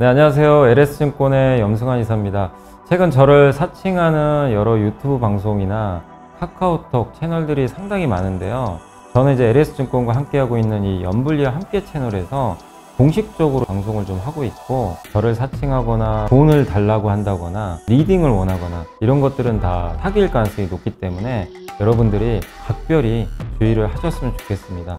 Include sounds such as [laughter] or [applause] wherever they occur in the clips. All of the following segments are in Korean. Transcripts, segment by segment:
네, 안녕하세요. LS증권의 염승환 이사입니다. 최근 저를 사칭하는 여러 유튜브 방송이나 카카오톡 채널들이 상당히 많은데요. 저는 이제 LS증권과 함께하고 있는 이염불리와 함께 채널에서 공식적으로 방송을 좀 하고 있고 저를 사칭하거나 돈을 달라고 한다거나 리딩을 원하거나 이런 것들은 다 사기일 가능성이 높기 때문에 여러분들이 각별히 주의를 하셨으면 좋겠습니다.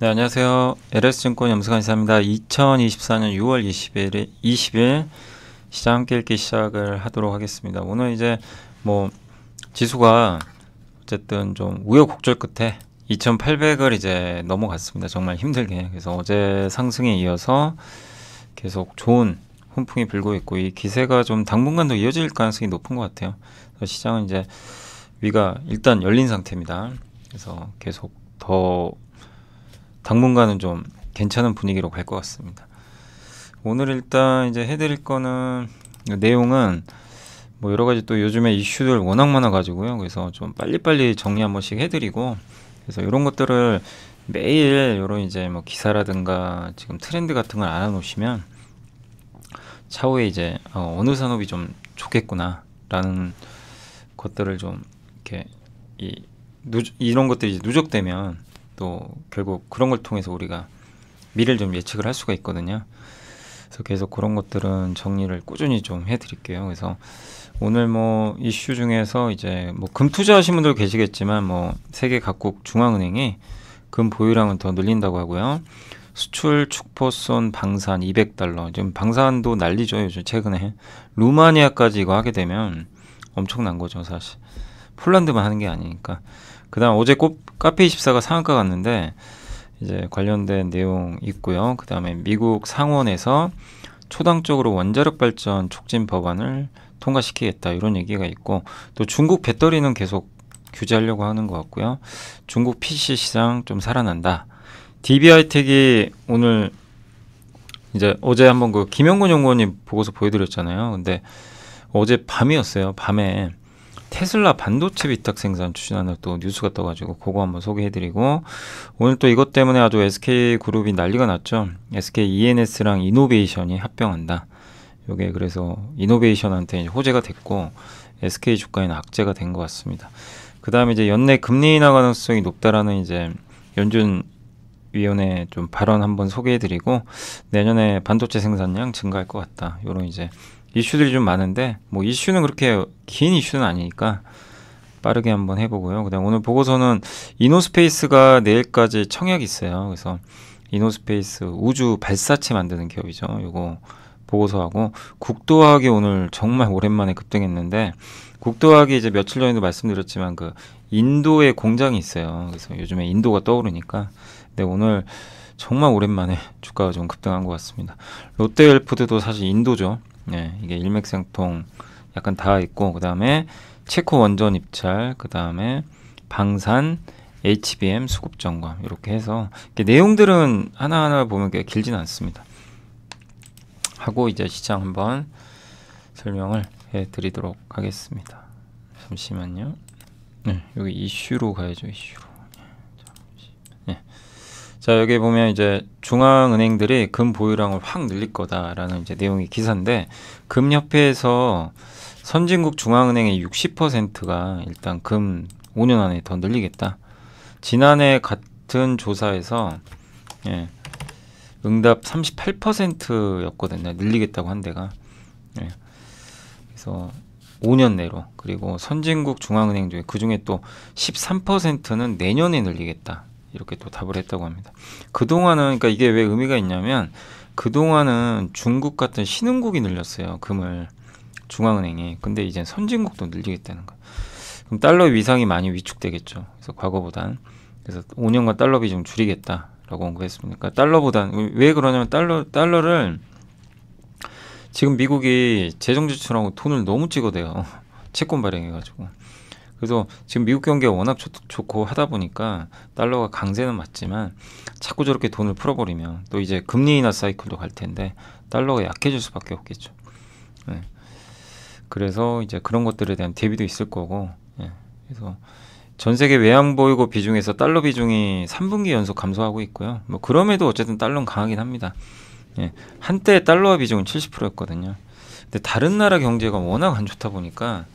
네, 안녕하세요. LS증권 염승환 이사입니다. 2024년 6월 20일, 20일 시장 함께 읽기 시작을 하도록 하겠습니다. 오늘 이제 뭐 지수가 어쨌든 좀 우여곡절 끝에 2,800을 이제 넘어갔습니다. 정말 힘들게. 그래서 어제 상승에 이어서 계속 좋은 훈풍이 불고 있고 이 기세가 좀 당분간 도 이어질 가능성이 높은 것 같아요. 시장은 이제 위가 일단 열린 상태입니다. 그래서 계속 더 당분간은 좀 괜찮은 분위기로 갈 것 같습니다. 오늘 일단 이제 해드릴 거는 내용은 뭐 여러 가지 또 요즘에 이슈들 워낙 많아가지고요. 그래서 좀 빨리빨리 정리 한 번씩 해드리고 그래서 이런 것들을 매일 이런 이제 뭐 기사라든가 지금 트렌드 같은 걸 알아놓으시면 차후에 이제 어, 느 산업이 좀 좋겠구나라는 것들을 좀 이렇게 이 누, 이런 것들이 누적되면 또 결국 그런 걸 통해서 우리가 미래를 좀 예측을 할 수가 있거든요. 그래서 계속 그런 것들은 정리를 꾸준히 좀 해드릴게요. 그래서 오늘 뭐 이슈 중에서 이제 뭐 금 투자하신 분들 계시겠지만 뭐 세계 각국 중앙은행이 금 보유량은 더 늘린다고 하고요. 수출 축포선 방산 200달러. 지금 방산도 난리죠 요즘 최근에 루마니아까지 이거 하게 되면 엄청난 거죠 사실. 폴란드만 하는 게 아니니까. 그다음 어제 꽃 카페 24가 상한가 갔는데 이제 관련된 내용 있고요. 그다음에 미국 상원에서 초당적으로 원자력 발전 촉진 법안을 통과시키겠다 이런 얘기가 있고 또 중국 배터리는 계속 규제하려고 하는 것 같고요. 중국 PC 시장 좀 살아난다. DBI텍이 오늘 이제 어제 한번 그 김영근 연구원이 보고서 보여드렸잖아요. 근데 어제 밤이었어요. 밤에 테슬라 반도체 위탁 생산 추진하는 또 뉴스가 떠가지고 그거 한번 소개해드리고 오늘 또 이것 때문에 아주 SK 그룹이 난리가 났죠. SK E&S랑 이노베이션이 합병한다. 요게 그래서 이노베이션한테 이제 호재가 됐고 SK 주가에는 악재가 된 것 같습니다. 그 다음에 이제 연내 금리 인하 가능성이 높다라는 이제 연준 위원회 좀 발언 한번 소개해드리고 내년에 반도체 생산량 증가할 것 같다. 요런 이제 이슈들이 좀 많은데 뭐 이슈는 그렇게 긴 이슈는 아니니까 빠르게 한번 해보고요. 그다음 오늘 보고서는 이노스페이스가 내일까지 청약이 있어요. 그래서 이노스페이스 우주 발사체 만드는 기업이죠. 요거 보고서하고 국도학이 오늘 정말 오랜만에 급등했는데 국도학이 이제 며칠 전에도 말씀드렸지만 그 인도에 공장이 있어요. 그래서 요즘에 인도가 떠오르니까 근데 오늘 정말 오랜만에 주가가 좀 급등한 것 같습니다. 롯데웰프드도 사실 인도죠. 네, 이게 일맥상통 약간 다 있고 그 다음에 체코 원전 입찰 그 다음에 방산 HBM 수급 점검 이렇게 해서 내용들은 하나하나 보면 길진 않습니다. 하고 이제 시장 한번 설명을 해드리도록 하겠습니다. 잠시만요. 네, 여기 이슈로 가야죠. 이슈로. 잠시. 네. 자 여기 보면 이제 중앙은행들이 금 보유량을 확 늘릴 거다라는 이제 내용이 기사인데 금협회에서 선진국 중앙은행의 60%가 일단 금 5년 안에 더 늘리겠다. 지난해 같은 조사에서 예, 응답 38%였거든요. 늘리겠다고 한 데가. 예. 그래서 5년 내로 그리고 선진국 중앙은행 중에 그 중에 또 13%는 내년에 늘리겠다. 이렇게 또 답을 했다고 합니다. 그동안은 그러니까 이게 왜 의미가 있냐면 그동안은 중국 같은 신흥국이 늘렸어요. 금을 중앙은행이. 근데 이제 선진국도 늘리겠다는 거. 예요 그럼 달러 위상이 많이 위축되겠죠. 그래서 과거보단 그래서 5년간 달러 비중 줄이겠다라고 언급했습니니까 그러니까 달러보단 왜 그러냐면 달러 달러를 지금 미국이 재정 지출하고 돈을 너무 찍어대요. [laughs] 채권 발행해가지고. 그래서 지금 미국 경기가 워낙 좋, 좋고 하다 보니까 달러가 강세는 맞지만 자꾸 저렇게 돈을 풀어버리면 또 이제 금리 인하 사이클도 갈 텐데 달러가 약해질 수밖에 없겠죠. 네. 그래서 이제 그런 것들에 대한 대비도 있을 거고 예. 그래서 전 세계 외환 보유고 비중에서 달러 비중이 3분기 연속 감소하고 있고요. 뭐 그럼에도 어쨌든 달러는 강하긴 합니다. 예. 한때 달러 비중은 70%였거든요. 근데 다른 나라 경제가 워낙 안 좋다 보니까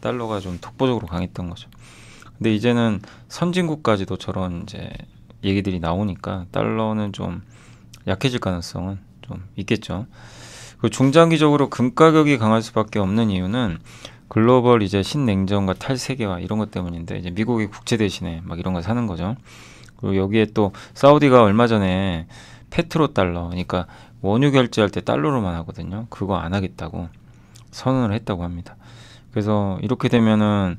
달러가 좀 독보적으로 강했던 거죠. 근데 이제는 선진국까지도 저런 이제 얘기들이 나오니까 달러는 좀 약해질 가능성은 좀 있겠죠. 그 중장기적으로 금 가격이 강할 수밖에 없는 이유는 글로벌 이제 신냉전과 탈세계화 이런 것 때문인데 이제 미국이 국채 대신에 막 이런 걸 사는 거죠. 그리고 여기에 또 사우디가 얼마 전에 페트로 달러 그러니까 원유 결제할 때 달러로만 하거든요. 그거 안 하겠다고 선언을 했다고 합니다. 그래서 이렇게 되면은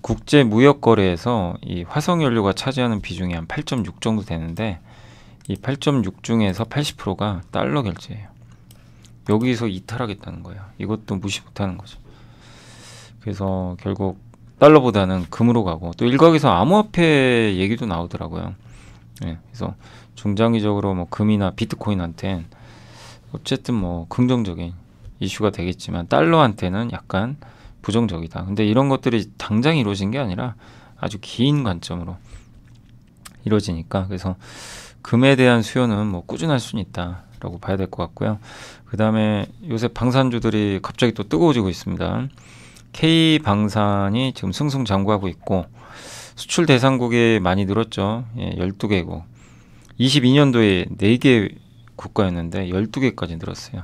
국제 무역 거래에서 이 화석 연료가 차지하는 비중이 한 8.6 정도 되는데 이 8.6 중에서 80%가 달러 결제예요. 여기서 이탈하겠다는 거예요. 이것도 무시 못하는 거죠. 그래서 결국 달러보다는 금으로 가고 또 일각에서 암호화폐 얘기도 나오더라고요. 예, 그래서 중장기적으로 뭐 금이나 비트코인한테 어쨌든 뭐 긍정적인 이슈가 되겠지만 달러한테는 약간 부정적이다. 근데 이런 것들이 당장 이루어진 게 아니라 아주 긴 관점으로 이루어지니까 그래서 금에 대한 수요는 뭐 꾸준할 수는 있다라고 봐야 될 것 같고요. 그 다음에 요새 방산주들이 갑자기 또 뜨거워지고 있습니다. K 방산이 지금 승승장구하고 있고 수출 대상국이 많이 늘었죠. 예, 12개국. 22년도에 4개 국가였는데 12개까지 늘었어요.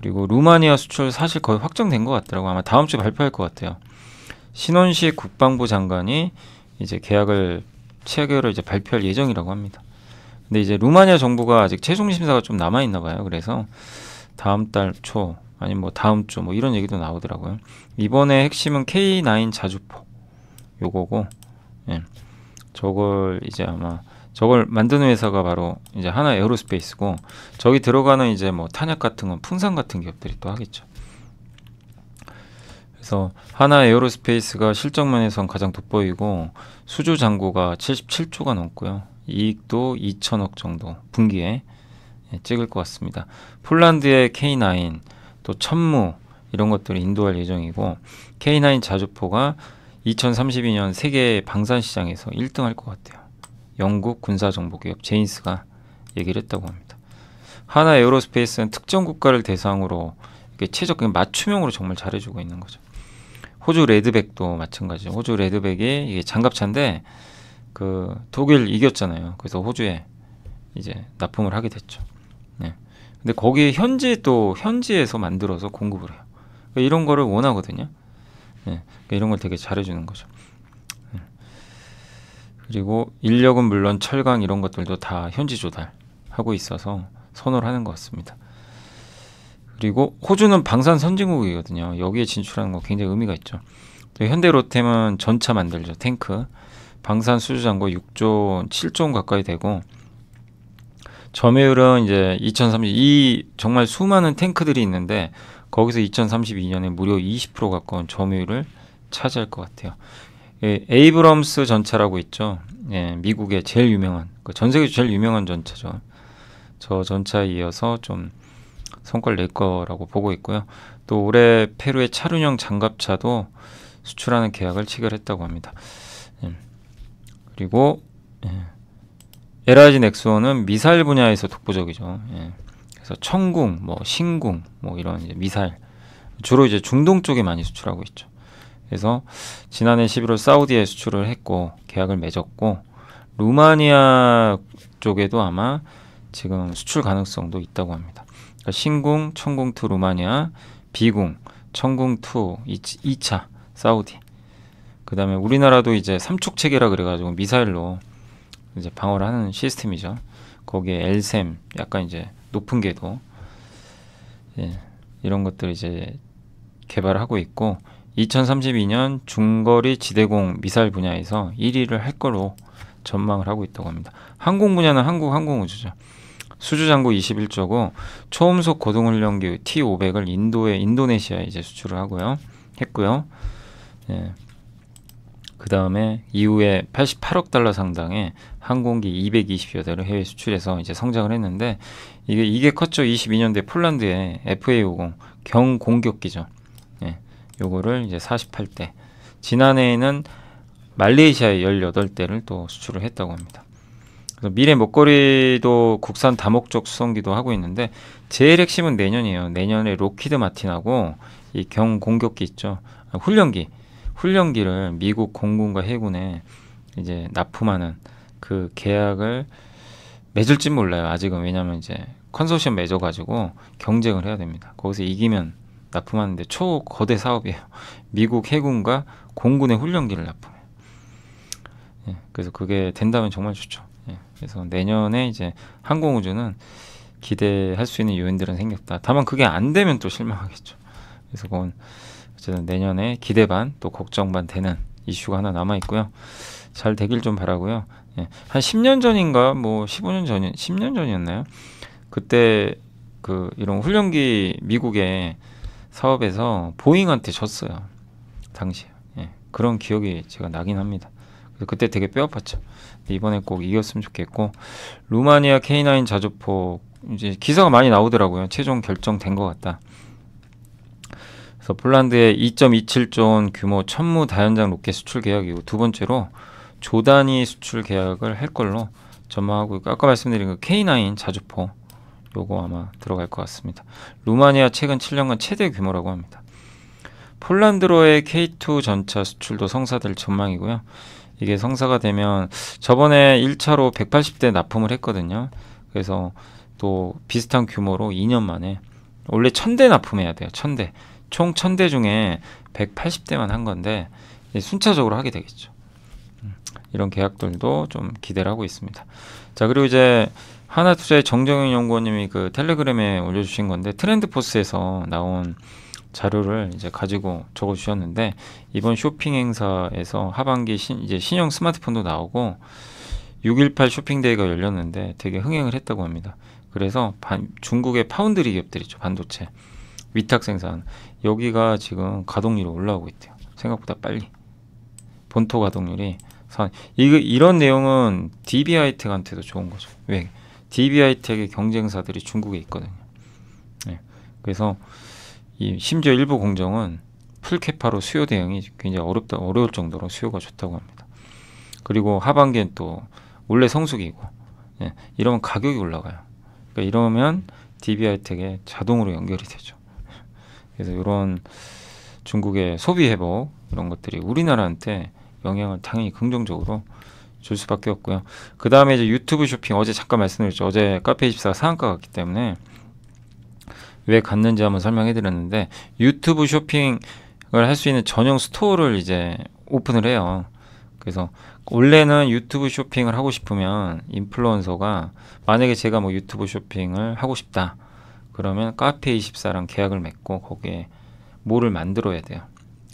그리고 루마니아 수출 사실 거의 확정된 것같더라고 아마 다음 주에 발표할 것 같아요. 신원식 국방부 장관이 이제 계약을 체결을 이제 발표할 예정이라고 합니다. 근데 이제 루마니아 정부가 아직 최종 심사가 좀 남아 있나 봐요. 그래서 다음 달 초 아니면 뭐 다음 주 뭐 이런 얘기도 나오더라고요. 이번에 핵심은 K9 자주포 요거고 예. 저걸 이제 아마 저걸 만드는 회사가 바로 이제 하나 에어로스페이스고 저기 들어가는 이제 뭐 탄약 같은 건 풍산 같은 기업들이 또 하겠죠. 그래서 하나 에어로스페이스가 실적면에선 가장 돋보이고 수주 잔고가 77조가 넘고요. 이익도 2천억 정도 분기에 예, 찍을 것 같습니다. 폴란드의 K9, 또 천무 이런 것들을 인도할 예정이고 K9 자주포가 2032년 세계 방산 시장에서 1등할 것 같아요. 영국 군사정보기업 제인스가 얘기를 했다고 합니다. 하나 에어로스페이스는 특정 국가를 대상으로 최적 그냥 맞춤형으로 정말 잘해주고 있는 거죠. 호주 레드백도 마찬가지죠. 호주 레드백이 이게 장갑차인데 그 독일 이겼잖아요. 그래서 호주에 이제 납품을 하게 됐죠. 네. 근데 거기 현지 또 현지에서 만들어서 공급을 해요. 그러니까 이런 거를 원하거든요. 네. 그러니까 이런 걸 되게 잘해주는 거죠. 그리고 인력은 물론 철강 이런 것들도 다 현지 조달하고 있어서 선호를 하는 것 같습니다. 그리고 호주는 방산 선진국이거든요. 여기에 진출하는 거 굉장히 의미가 있죠. 현대로템은 전차 만들죠. 탱크. 방산 수주장고 6조 7조 원 가까이 되고 점유율은 이제 2030이 정말 수많은 탱크들이 있는데 거기서 2032년에 무려 20% 가까운 점유율을 차지할 것 같아요. 예, 에이브럼스 전차라고 있죠. 예, 미국의 제일 유명한, 그 전 세계 제일 유명한 전차죠. 저 전차에 이어서 좀 성과를 낼 거라고 보고 있고요. 또 올해 페루의 차륜형 장갑차도 수출하는 계약을 체결했다고 합니다. 예, 그리고 예, 에라진 넥스원은 미사일 분야에서 독보적이죠. 예, 그래서 천궁, 뭐 신궁, 뭐 이런 미사일 주로 이제 중동 쪽에 많이 수출하고 있죠. 그래서 지난해 11월 사우디에 수출을 했고 계약을 맺었고 루마니아 쪽에도 아마 지금 수출 가능성도 있다고 합니다. 그러니까 신궁, 천궁 투 루마니아, 비궁, 천궁 투 2차 사우디. 그 다음에 우리나라도 이제 삼축체계라 그래가지고 미사일로 이제 방어를 하는 시스템이죠. 거기에 엘셈, 약간 이제 높은 궤도 예, 이런 것들 이제 개발하고 있고 2032년 중거리 지대공 미사일 분야에서 1위를 할 거로 전망을 하고 있다고 합니다. 항공 분야는 한국 항공우주죠. 수주장구 21조고 초음속 고등훈련기 T500을 인도에 인도네시아에 이제 수출을 하고요. 했고요. 예. 그 다음에 이후에 88억 달러 상당의 항공기 220여 대를 해외 수출해서 이제 성장을 했는데 이게 이게 컸죠. 22년대 폴란드의 FA50 경공격기죠. 요거를 이제 48대 지난해에는 말레이시아에 18대를 또 수출을 했다고 합니다. 그래서 미래 먹거리도 국산 다목적 수송기도 하고 있는데 제일 핵심은 내년이에요. 내년에 로키드 마틴하고 이 경공격기 있죠. 아, 훈련기. 훈련기를 미국 공군과 해군에 이제 납품하는 그 계약을 맺을진 몰라요. 아직은 왜냐면 이제 컨소시엄 맺어 가지고 경쟁을 해야 됩니다. 거기서 이기면 납품하는데 초거대 사업이에요. [laughs] 미국 해군과 공군의 훈련기를 납품해요. 예, 그래서 그게 된다면 정말 좋죠. 예, 그래서 내년에 이제 항공우주는 기대할 수 있는 요인들은 생겼다. 다만 그게 안 되면 또 실망하겠죠. 그래서 그건 어쨌든 내년에 기대 반 또 걱정 반 되는 이슈가 하나 남아 있고요. 잘 되길 좀 바라고요. 예, 한 10년 전인가 뭐 15년 전 10년 전이었나요? 그때 그 이런 훈련기 미국에 사업에서 보잉한테 졌어요. 당시에. 예, 그런 기억이 제가 나긴 합니다. 그때 래서그 되게 뼈 아팠죠. 이번에 꼭 이겼으면 좋겠고 루마니아 K9 자주포 이제 기사가 많이 나오더라고요. 최종 결정된 것 같다. 그래서 폴란드의 2.27조 원 규모 천무 다연장 로켓 수출 계약이고 두 번째로 조단위 수출 계약을 할 걸로 전망하고 아까 말씀드린 그 K9 자주포 요거 아마 들어갈 것 같습니다. 루마니아 최근 7년간 최대 규모라고 합니다. 폴란드로의 K2 전차 수출도 성사될 전망이고요. 이게 성사가 되면 저번에 1차로 180대 납품을 했거든요. 그래서 또 비슷한 규모로 2년 만에 원래 1000대 납품해야 돼요. 1000대. 총 1000대 중에 180대만 한 건데 순차적으로 하게 되겠죠. 음, 이런 계약들도 좀 기대를 하고 있습니다. 자, 그리고 이제 하나투자의 정정영 연구원님이 그 텔레그램에 올려주신 건데 트렌드포스에서 나온 자료를 이제 가지고 적어주셨는데 이번 쇼핑 행사에서 하반기 신, 이제 신형 스마트폰도 나오고 6.18 쇼핑데이가 열렸는데 되게 흥행을 했다고 합니다. 그래서 반, 중국의 파운드리 기업들 이죠 반도체 위탁 생산 여기가 지금 가동률이 올라오고 있대요. 생각보다 빨리 본토 가동률이 산 이거 이런 내용은 d b 이텍한테도 좋은 거죠. 왜 d b 이텍의 경쟁사들이 중국에 있거든요. 네. 그래서 이 심지어 일부 공정은 풀캐파로 수요 대응이 굉장히 어렵다 어려울 정도로 수요가 좋다고 합니다. 그리고 하반기엔 또 원래 성수기고 예, 이러면 가격이 올라가요. 그러니까 이러면 DBI텍에 자동으로 연결이 되죠. 그래서 이런 중국의 소비 회복 이런 것들이 우리나라한테 영향을 당연히 긍정적으로 줄 수밖에 없고요. 그 다음에 이제 유튜브 쇼핑 어제 잠깐 말씀드렸죠. 어제 카페24 가 상한가 갔기 때문에 왜 갔는지 한번 설명해 드렸는데 유튜브 쇼핑을 할 수 있는 전용 스토어를 이제 오픈을 해요. 그래서 원래는 유튜브 쇼핑을 하고 싶으면 인플루언서가 만약에 제가 뭐 유튜브 쇼핑을 하고 싶다 그러면 카페24랑 계약을 맺고 거기에 뭐를 만들어야 돼요.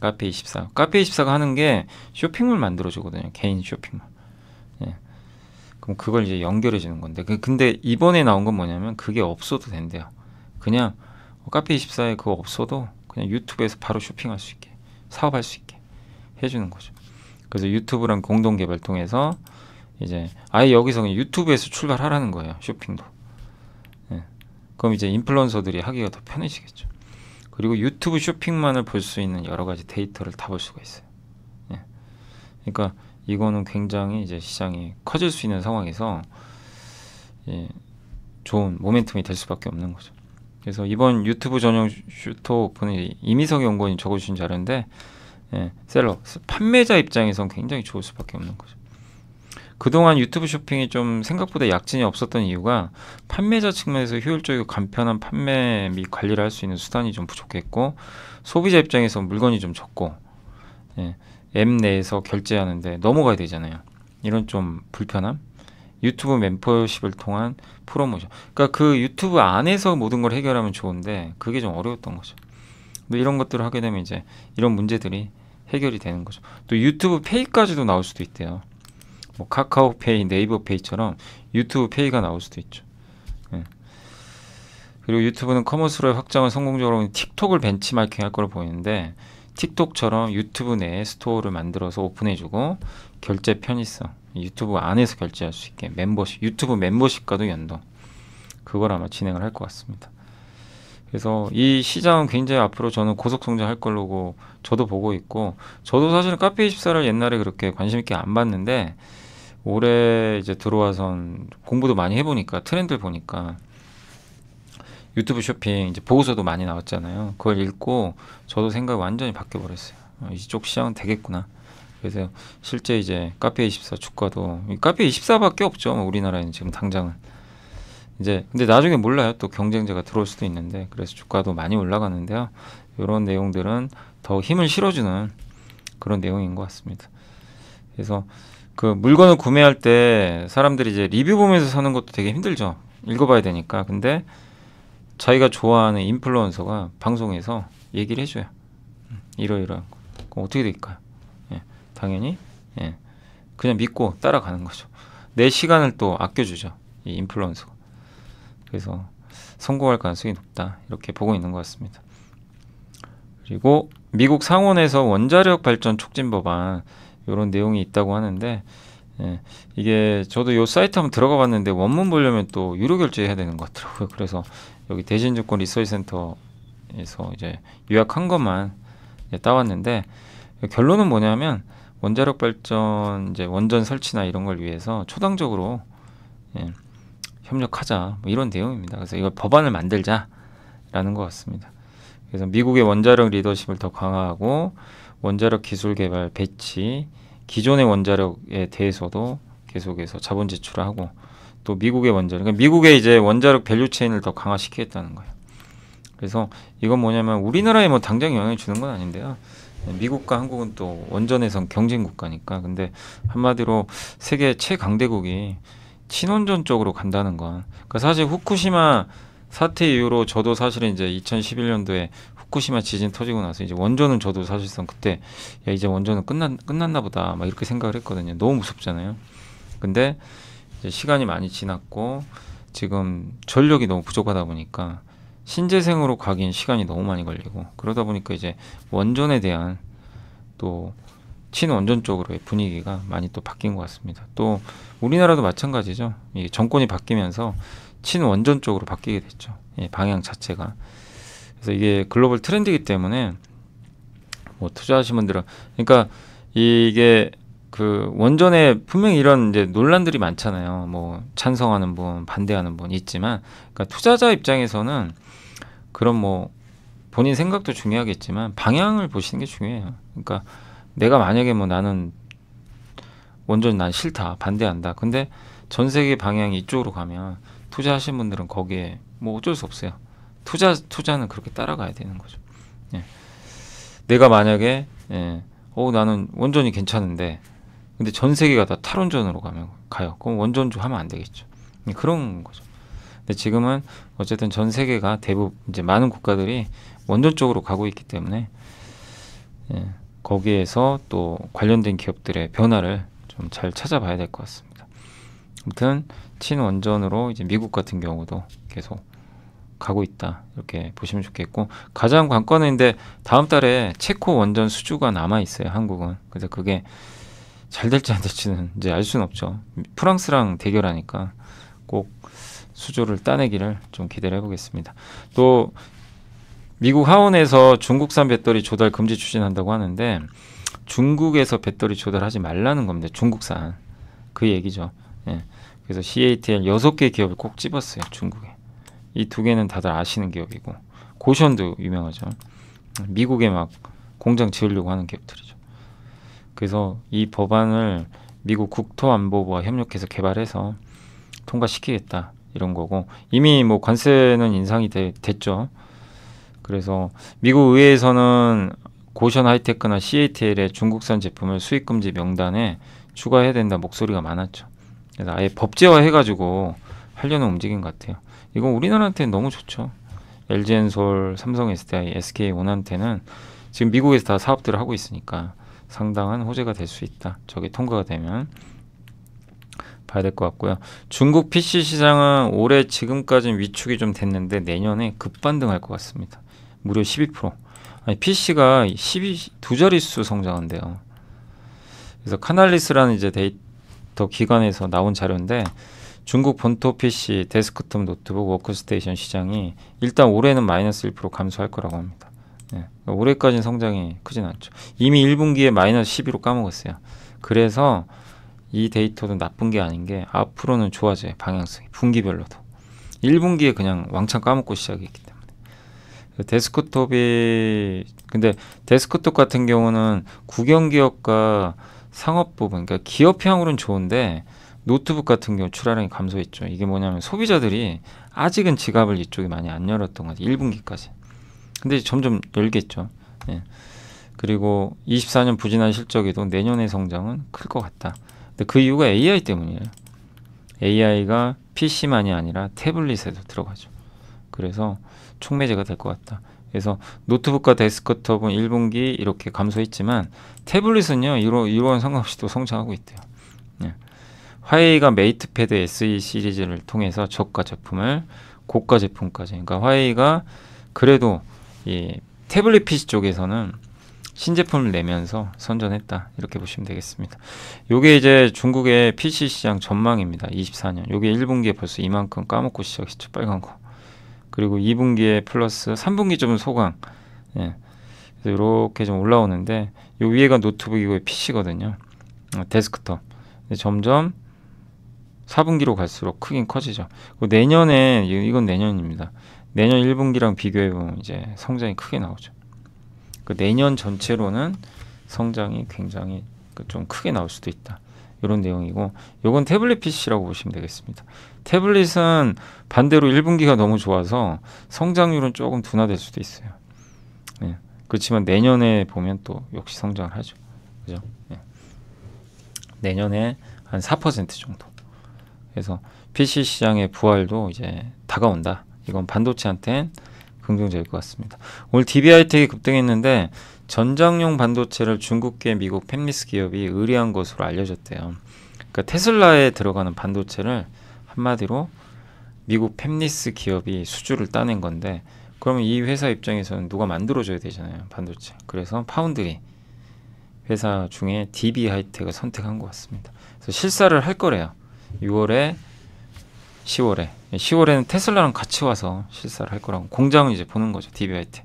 카페24. 카페24가 하는 게 쇼핑몰 만들어주거든요. 개인 쇼핑몰. 그럼 그걸 이제 연결해 주는 건데 그, 근데 이번에 나온 건 뭐냐면 그게 없어도 된대요. 그냥 뭐 카페 24에 그거 없어도 그냥 유튜브에서 바로 쇼핑할 수 있게 사업할 수 있게 해주는 거죠. 그래서 유튜브랑 공동 개발 통해서 이제 아예 여기서 그냥 유튜브에서 출발하라는 거예요 쇼핑도. 예. 그럼 이제 인플루언서들이 하기가 더 편해지겠죠. 그리고 유튜브 쇼핑만을 볼 수 있는 여러 가지 데이터를 다 볼 수가 있어요. 예. 그러니까 이거는 굉장히 이제 시장이 커질 수 있는 상황에서 예, 좋은 모멘텀이 될 수밖에 없는 거죠. 그래서 이번 유튜브 전용 슈터 오픈은 이미석 연구원이 적어주신 자료인데 예, 셀러, 판매자 입장에선 굉장히 좋을 수밖에 없는 거죠. 그동안 유튜브 쇼핑이 좀 생각보다 약진이 없었던 이유가 판매자 측면에서 효율적이고 간편한 판매 및 관리를 할 수 있는 수단이 좀 부족했고 소비자 입장에서 물건이 좀 적고 예, 앱 내에서 결제하는데 넘어가야 되잖아요. 이런 좀 불편함. 유튜브 멤버십을 통한 프로모션. 그러니까 그 유튜브 안에서 모든 걸 해결하면 좋은데 그게 좀 어려웠던 거죠. 근데 이런 것들을 하게 되면 이제 이런 문제들이 해결이 되는 거죠. 또 유튜브 페이까지도 나올 수도 있대요. 뭐 카카오페이, 네이버페이처럼 유튜브 페이가 나올 수도 있죠. 예. 그리고 유튜브는 커머스로의 확장을 성공적으로 틱톡을 벤치마킹 할 거로 보이는데 틱톡처럼 유튜브 내 스토어를 만들어서 오픈해주고 결제 편의성 유튜브 안에서 결제할 수 있게 멤버십 유튜브 멤버십과도 연동 그걸 아마 진행을 할 것 같습니다. 그래서 이 시장은 굉장히 앞으로 저는 고속 성장할 걸로고 저도 보고 있고 저도 사실은 카페 24를 옛날에 그렇게 관심 있게 안 봤는데 올해 이제 들어와선 공부도 많이 해보니까 트렌드를 보니까 유튜브 쇼핑 이제 보고서도 많이 나왔잖아요. 그걸 읽고 저도 생각이 완전히 바뀌어 버렸어요. 어, 이쪽 시장은 되겠구나. 그래서 실제 이제 카페 24 주가도 카페 24밖에 없죠. 뭐 우리나라에는 지금 당장은 이제 근데 나중에 몰라요. 또 경쟁자가 들어올 수도 있는데 그래서 주가도 많이 올라가는데요. 이런 내용들은 더 힘을 실어주는 그런 내용인 것 같습니다. 그래서 그 물건을 구매할 때 사람들이 이제 리뷰 보면서 사는 것도 되게 힘들죠. 읽어봐야 되니까. 근데 자기가 좋아하는 인플루언서가 방송에서 얘기를 해줘요. 이러이러한 거. 그럼 어떻게 될까요? 예, 당연히 예, 그냥 믿고 따라가는 거죠. 내 시간을 또 아껴주죠. 이 인플루언서가. 그래서 성공할 가능성이 높다. 이렇게 보고 있는 것 같습니다. 그리고 미국 상원에서 원자력 발전 촉진 법안 이런 내용이 있다고 하는데 예, 이게 저도 요 사이트 한번 들어가 봤는데 원문 보려면 또 유료 결제해야 되는 것 같더라고요. 그래서 여기 대신증권 리서치센터에서 이제 요약한 것만 이제 따왔는데 결론은 뭐냐면 원자력 발전 이제 원전 설치나 이런 걸 위해서 초당적으로 예, 협력하자 뭐 이런 내용입니다. 그래서 이걸 법안을 만들자라는 것 같습니다. 그래서 미국의 원자력 리더십을 더 강화하고 원자력 기술 개발 배치 기존의 원자력에 대해서도 계속해서 자본 제출하고 또 미국의 원자력, 그러니까 미국의 이제 원자력 밸류 체인을 더 강화시키겠다는 거예요. 그래서 이건 뭐냐면 우리나라에 뭐 당장 영향을 주는 건 아닌데요. 미국과 한국은 또 원전에선 경쟁 국가니까. 근데 한마디로 세계 최강대국이 친원전 쪽으로 간다는 건. 그러니까 사실 후쿠시마 사태 이후로 저도 사실은 이제 2011년도에 후쿠시마 지진 터지고 나서 이제 원전은 저도 사실상 그때 야 이제 원전은 끝난 끝났나 보다 막 이렇게 생각을 했거든요. 너무 무섭잖아요. 근데 시간이 많이 지났고 지금 전력이 너무 부족하다 보니까 신재생으로 가긴 시간이 너무 많이 걸리고 그러다 보니까 이제 원전에 대한 또 친원전 쪽으로의 분위기가 많이 또 바뀐 것 같습니다. 또 우리나라도 마찬가지죠. 정권이 바뀌면서 친원전 쪽으로 바뀌게 됐죠. 예, 방향 자체가. 그래서 이게 글로벌 트렌드이기 때문에 뭐 투자하신 분들은 그러니까 이게 그 원전에 분명히 이런 이제 논란들이 많잖아요. 뭐 찬성하는 분, 반대하는 분 있지만 그러니까 투자자 입장에서는 그런 뭐 본인 생각도 중요하겠지만 방향을 보시는 게 중요해요. 그러니까 내가 만약에 뭐 나는 원전 난 싫다, 반대한다. 근데 전 세계 방향이 이쪽으로 가면 투자하신 분들은 거기에 뭐 어쩔 수 없어요. 투자 투자는 그렇게 따라가야 되는 거죠. 예. 내가 만약에 예, 어 나는 원전이 괜찮은데 근데 전 세계가 다 탈원전으로 가면 가요. 그럼 원전주 하면 안 되겠죠. 네, 그런 거죠. 근데 지금은 어쨌든 전 세계가 대부분 이제 많은 국가들이 원전 쪽으로 가고 있기 때문에 예, 거기에서 또 관련된 기업들의 변화를 좀 잘 찾아봐야 될 것 같습니다. 아무튼 친원전으로 이제 미국 같은 경우도 계속 가고 있다 이렇게 보시면 좋겠고 가장 관건은 근데 다음 달에 체코 원전 수주가 남아 있어요 한국은 그래서 그게 잘 될지 안 될지는 이제 알 수는 없죠. 프랑스랑 대결하니까 꼭 수조를 따내기를 좀 기대를 해보겠습니다. 또 미국 하원에서 중국산 배터리 조달 금지 추진한다고 하는데 중국에서 배터리 조달하지 말라는 겁니다. 중국산 그 얘기죠. 예. 그래서 CATL 여섯 개 기업을 꼭 집었어요. 중국에 이 두 개는 다들 아시는 기업이고 고션도 유명하죠. 미국에 막 공장 지으려고 하는 기업들이. 그래서 이 법안을 미국 국토안보부와 협력해서 개발해서 통과시키겠다 이런 거고 이미 뭐 관세는 인상이 되, 됐죠. 그래서 미국 의회에서는 고션 하이테크나 CATL의 중국산 제품을 수입금지 명단에 추가해야 된다 목소리가 많았죠. 그래서 아예 법제화해가지고 하려는 움직임 같아요. 이건 우리나라한테는 너무 좋죠. LG 엔솔, 삼성 SDI, SK 온한테는 지금 미국에서 다 사업들을 하고 있으니까 상당한 호재가 될 수 있다. 저게 통과가 되면 봐야 될 것 같고요. 중국 PC 시장은 올해 지금까지 위축이 좀 됐는데 내년에 급반등할 것 같습니다. 무려 12%. 아니, PC가 12, 두 자릿수 성장한대요. 그래서 카날리스라는 이제 데이터 기관에서 나온 자료인데 중국 본토 PC, 데스크톱 노트북, 워크스테이션 시장이 일단 올해는 마이너스 1% 감소할 거라고 합니다. 네. 올해까지는 성장이 크진 않죠. 이미 1분기에 마이너스 12로 까먹었어요. 그래서 이 데이터도 나쁜 게 아닌 게 앞으로는 좋아져요. 방향성이. 분기별로도. 1분기에 그냥 왕창 까먹고 시작했기 때문에. 데스크톱이 근데 데스크톱 같은 경우는 국영기업과 상업 부분 그러니까 기업향으로는 좋은데 노트북 같은 경우 출하량이 감소했죠. 이게 뭐냐면 소비자들이 아직은 지갑을 이쪽에 많이 안 열었던 거죠. 1분기까지. 근데 점점 열겠죠. 예. 그리고 24년 부진한 실적에도 내년의 성장은 클 것 같다. 근데 그 이유가 AI 때문이에요. AI가 PC만이 아니라 태블릿에도 들어가죠. 그래서 촉매제가 될 것 같다. 그래서 노트북과 데스크톱은 1분기 이렇게 감소했지만 태블릿은요 이러, 이러한 상관없이 도 성장하고 있대요. 예. 화웨이가 메이트패드 SE 시리즈를 통해서 저가 제품을 고가 제품까지 그러니까 화웨이가 그래도 이 태블릿 PC 쪽에서는 신제품을 내면서 선전했다 이렇게 보시면 되겠습니다 요게 이제 중국의 PC 시장 전망입니다 24년 요게 1분기에 벌써 이만큼 까먹고 시작했죠 빨간거 그리고 2분기에 플러스 3분기 좀 소강 예. 이렇게 좀 올라오는데 요 위에가 노트북이고 PC거든요 어, 데스크톱 점점 4분기로 갈수록 크긴 커지죠 내년에 이건 내년입니다 내년 1분기랑 비교해 보면 이제 성장이 크게 나오죠. 그 내년 전체로는 성장이 굉장히 그 좀 크게 나올 수도 있다. 이런 내용이고 이건 태블릿 PC라고 보시면 되겠습니다. 태블릿은 반대로 1분기가 너무 좋아서 성장률은 조금 둔화될 수도 있어요. 예. 그렇지만 내년에 보면 또 역시 성장을 하죠. 그죠? 예. 내년에 한 4% 정도. 그래서 PC 시장의 부활도 이제 다가온다. 이건 반도체한테 긍정적일 것 같습니다. 오늘 DBI텍이 급등했는데 전장용 반도체를 중국계 미국 팹리스 기업이 의뢰한 것으로 알려졌대요. 그러니까 테슬라에 들어가는 반도체를 한마디로 미국 팹리스 기업이 수주를 따낸 건데 그러면 이 회사 입장에서는 누가 만들어줘야 되잖아요 반도체 그래서 파운드리 회사 중에 DB 하이텍을 선택한 것 같습니다 그래서 실사를 할 거래요 6월에 10월에 10월에는 테슬라랑 같이 와서 실사를 할 거라고 공장은 이제 보는 거죠 d b 이텍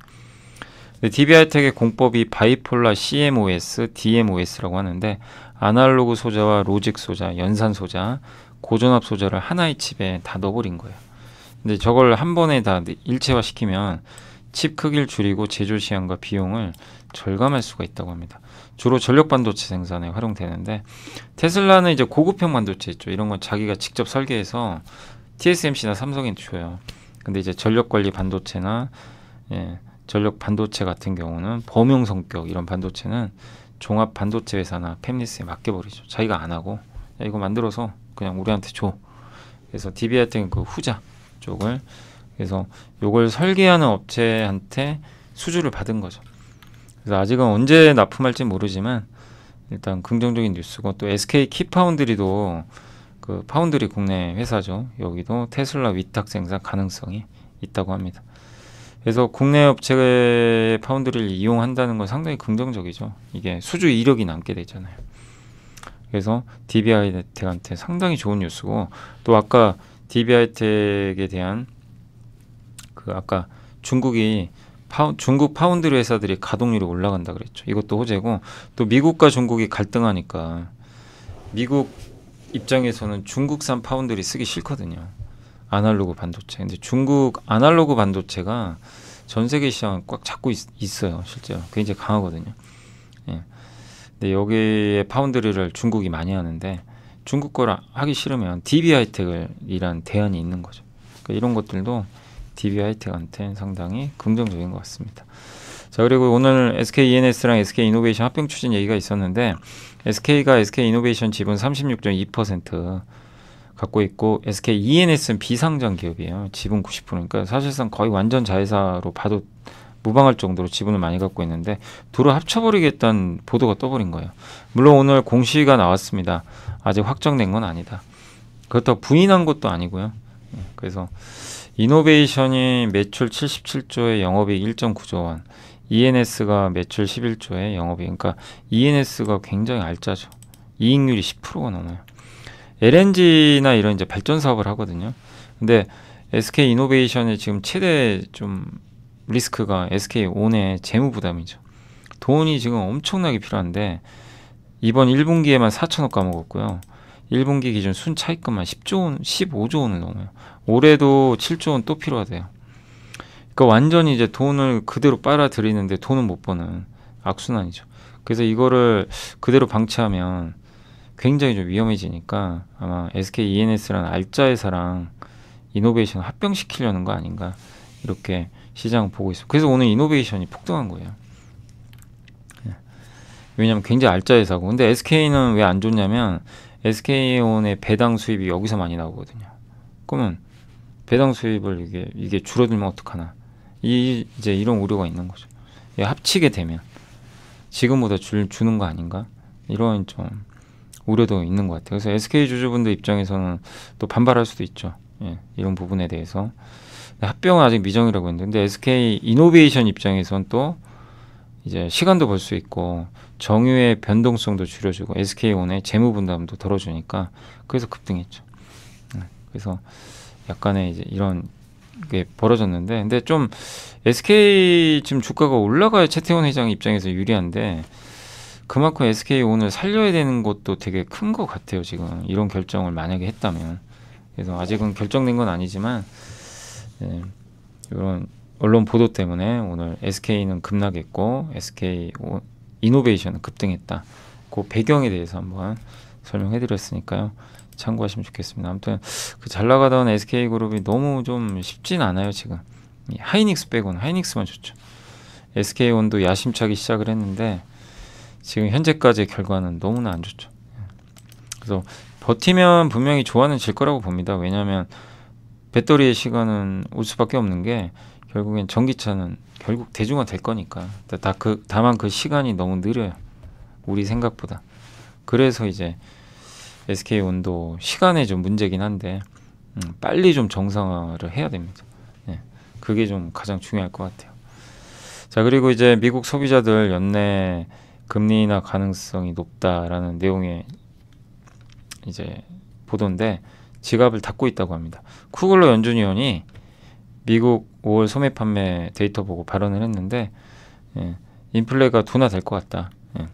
d b 이텍의 공법이 바이폴라 CMOS, DMOS라고 하는데 아날로그 소자와 로직 소자, 연산 소자, 고전압 소자를 하나의 칩에 다 넣어버린 거예요 근데 저걸 한 번에 다 일체화시키면 칩 크기를 줄이고 제조 시간과 비용을 절감할 수가 있다고 합니다 주로 전력 반도체 생산에 활용되는데 테슬라는 이제 고급형 반도체 있죠. 이런 건 자기가 직접 설계해서 TSMC나 삼성에 줘요. 근데 이제 전력 관리 반도체나 예, 전력 반도체 같은 경우는 범용 성격 이런 반도체는 종합 반도체 회사나 팹리스에 맡겨버리죠. 자기가 안 하고 야, 이거 만들어서 그냥 우리한테 줘. 그래서 DB하이텍 그 후자 쪽을 그래서 요걸 설계하는 업체한테 수주를 받은 거죠. 그래서 아직은 언제 납품할지 모르지만 일단 긍정적인 뉴스고 또 SK 키파운드리도 그 파운드리 국내 회사죠. 여기도 테슬라 위탁 생산 가능성이 있다고 합니다. 그래서 국내 업체의 파운드리를 이용한다는 건 상당히 긍정적이죠. 이게 수주 이력이 남게 되잖아요. 그래서 DBI한테 상당히 좋은 뉴스고 또 아까 DBI텍에 대한 그 아까 중국이 파운, 중국 파운드리 회사들이 가동률이 올라간다 그랬죠. 이것도 호재고 또 미국과 중국이 갈등하니까 미국 입장에서는 중국산 파운드리 쓰기 싫거든요. 아날로그 반도체. 근데 중국 아날로그 반도체가 전 세계 시장 꽉 잡고 있, 어요 실제로 굉장히 강하거든요. 예. 근데 여기에 파운드리를 중국이 많이 하는데 중국 거를 하기 싫으면 DB 하이텍을 이란 대안이 있는 거죠. 그러니까 이런 것들도 DB하이텍한테는 상당히 긍정적인 것 같습니다. 자 그리고 오늘 s k e s 랑 SK이노베이션 합병 추진 얘기가 있었는데 SK가 SK이노베이션 지분 36.2% 갖고 있고 s k e s 는 비상장 기업이에요. 지분 90%니까 그러니까 사실상 거의 완전 자회사로 봐도 무방할 정도로 지분을 많이 갖고 있는데 둘을 합쳐버리겠다는 보도가 떠버린 거예요. 물론 오늘 공시가 나왔습니다. 아직 확정된 건 아니다. 그렇다고 부인한 것도 아니고요. 예, 그래서 이노베이션이 매출 77조에 영업이익 1.9조 원, ENS가 매출 11조에 영업이익. 그러니까 ENS가 굉장히 알짜죠. 이익률이 10%가 넘어요. LNG나 이런 이제 발전 사업을 하거든요. 근데 SK 이노베이션의 지금 최대 좀 리스크가 SK 온의 재무 부담이죠. 돈이 지금 엄청나게 필요한데 이번 1분기에만 4천억 까먹었고요. 1분기 기준 순 차익금만 10조 원, 15조 원을 넘어요. 올해도 7조 원 또 필요하대요. 그러니까 완전히 이제 돈을 그대로 빨아들이는데 돈은 못 버는 악순환이죠. 그래서 이거를 그대로 방치하면 굉장히 좀 위험해지니까 아마 SK E&S랑 n 알짜회사랑 이노베이션 합병시키려는 거 아닌가 이렇게 시장 보고 있어요. 그래서 오늘 이노베이션이 폭등한 거예요. 예. 왜냐면 굉장히 알짜회사고 근데 SK는 왜 안 좋냐면 SK온의 배당 수입이 여기서 많이 나오거든요. 그러면 배당 수입을 이게 이게 줄어들면 어떡하나 이 이제 이런 우려가 있는 거죠. 이게 합치게 되면 지금보다 줄 주는 거 아닌가 이런 좀 우려도 있는 것 같아요. 그래서 SK 주주분들 입장에서는 또 반발할 수도 있죠. 예, 이런 부분에 대해서 합병은 아직 미정이라고 했는데 근데 SK 이노베이션 입장에선 또 이제 시간도 벌 수 있고 정유의 변동성도 줄여주고 SK온의 재무 분담도 덜어주니까 그래서 급등했죠. 예, 그래서 약간의 이제 이런 게 벌어졌는데 근데 좀 SK 지금 주가가 올라가야 채태원 회장 입장에서 유리한데 그만큼 SK 오늘 살려야 되는 것도 되게 큰 것 같아요 지금 이런 결정을 만약에 했다면 그래서 아직은 결정된 건 아니지만 네, 이런 언론 보도 때문에 오늘 SK는 급락했고 SK 이노베이션은 급등했다 그 배경에 대해서 한번 설명해드렸으니까요. 참고하시면 좋겠습니다. 아무튼 그 잘 나가던 SK 그룹이 너무 좀 쉽진 않아요 지금. 하이닉스 빼곤 하이닉스만 좋죠. SK 온도 야심차게 시작을 했는데 지금 현재까지의 결과는 너무나 안 좋죠. 그래서 버티면 분명히 좋아는 질 거라고 봅니다. 왜냐하면 배터리의 시간은 올 수밖에 없는 게 결국엔 전기차는 결국 대중화 될 거니까. 다 그, 다만 그 시간이 너무 느려요. 우리 생각보다. 그래서 이제 SK 온도 시간에 좀 문제긴 한데 음, 빨리 좀 정상화를 해야 됩니다. 예, 그게 좀 가장 중요할 것 같아요. 자 그리고 이제 미국 소비자들 연내 금리 인하 가능성이 높다라는 내용의 이제 보도인데 지갑을 닫고 있다고 합니다. 쿠글러 연준 위원이 미국 5월 소매 판매 데이터 보고 발언을 했는데 예, 인플레가 둔화될 것 같다. 예.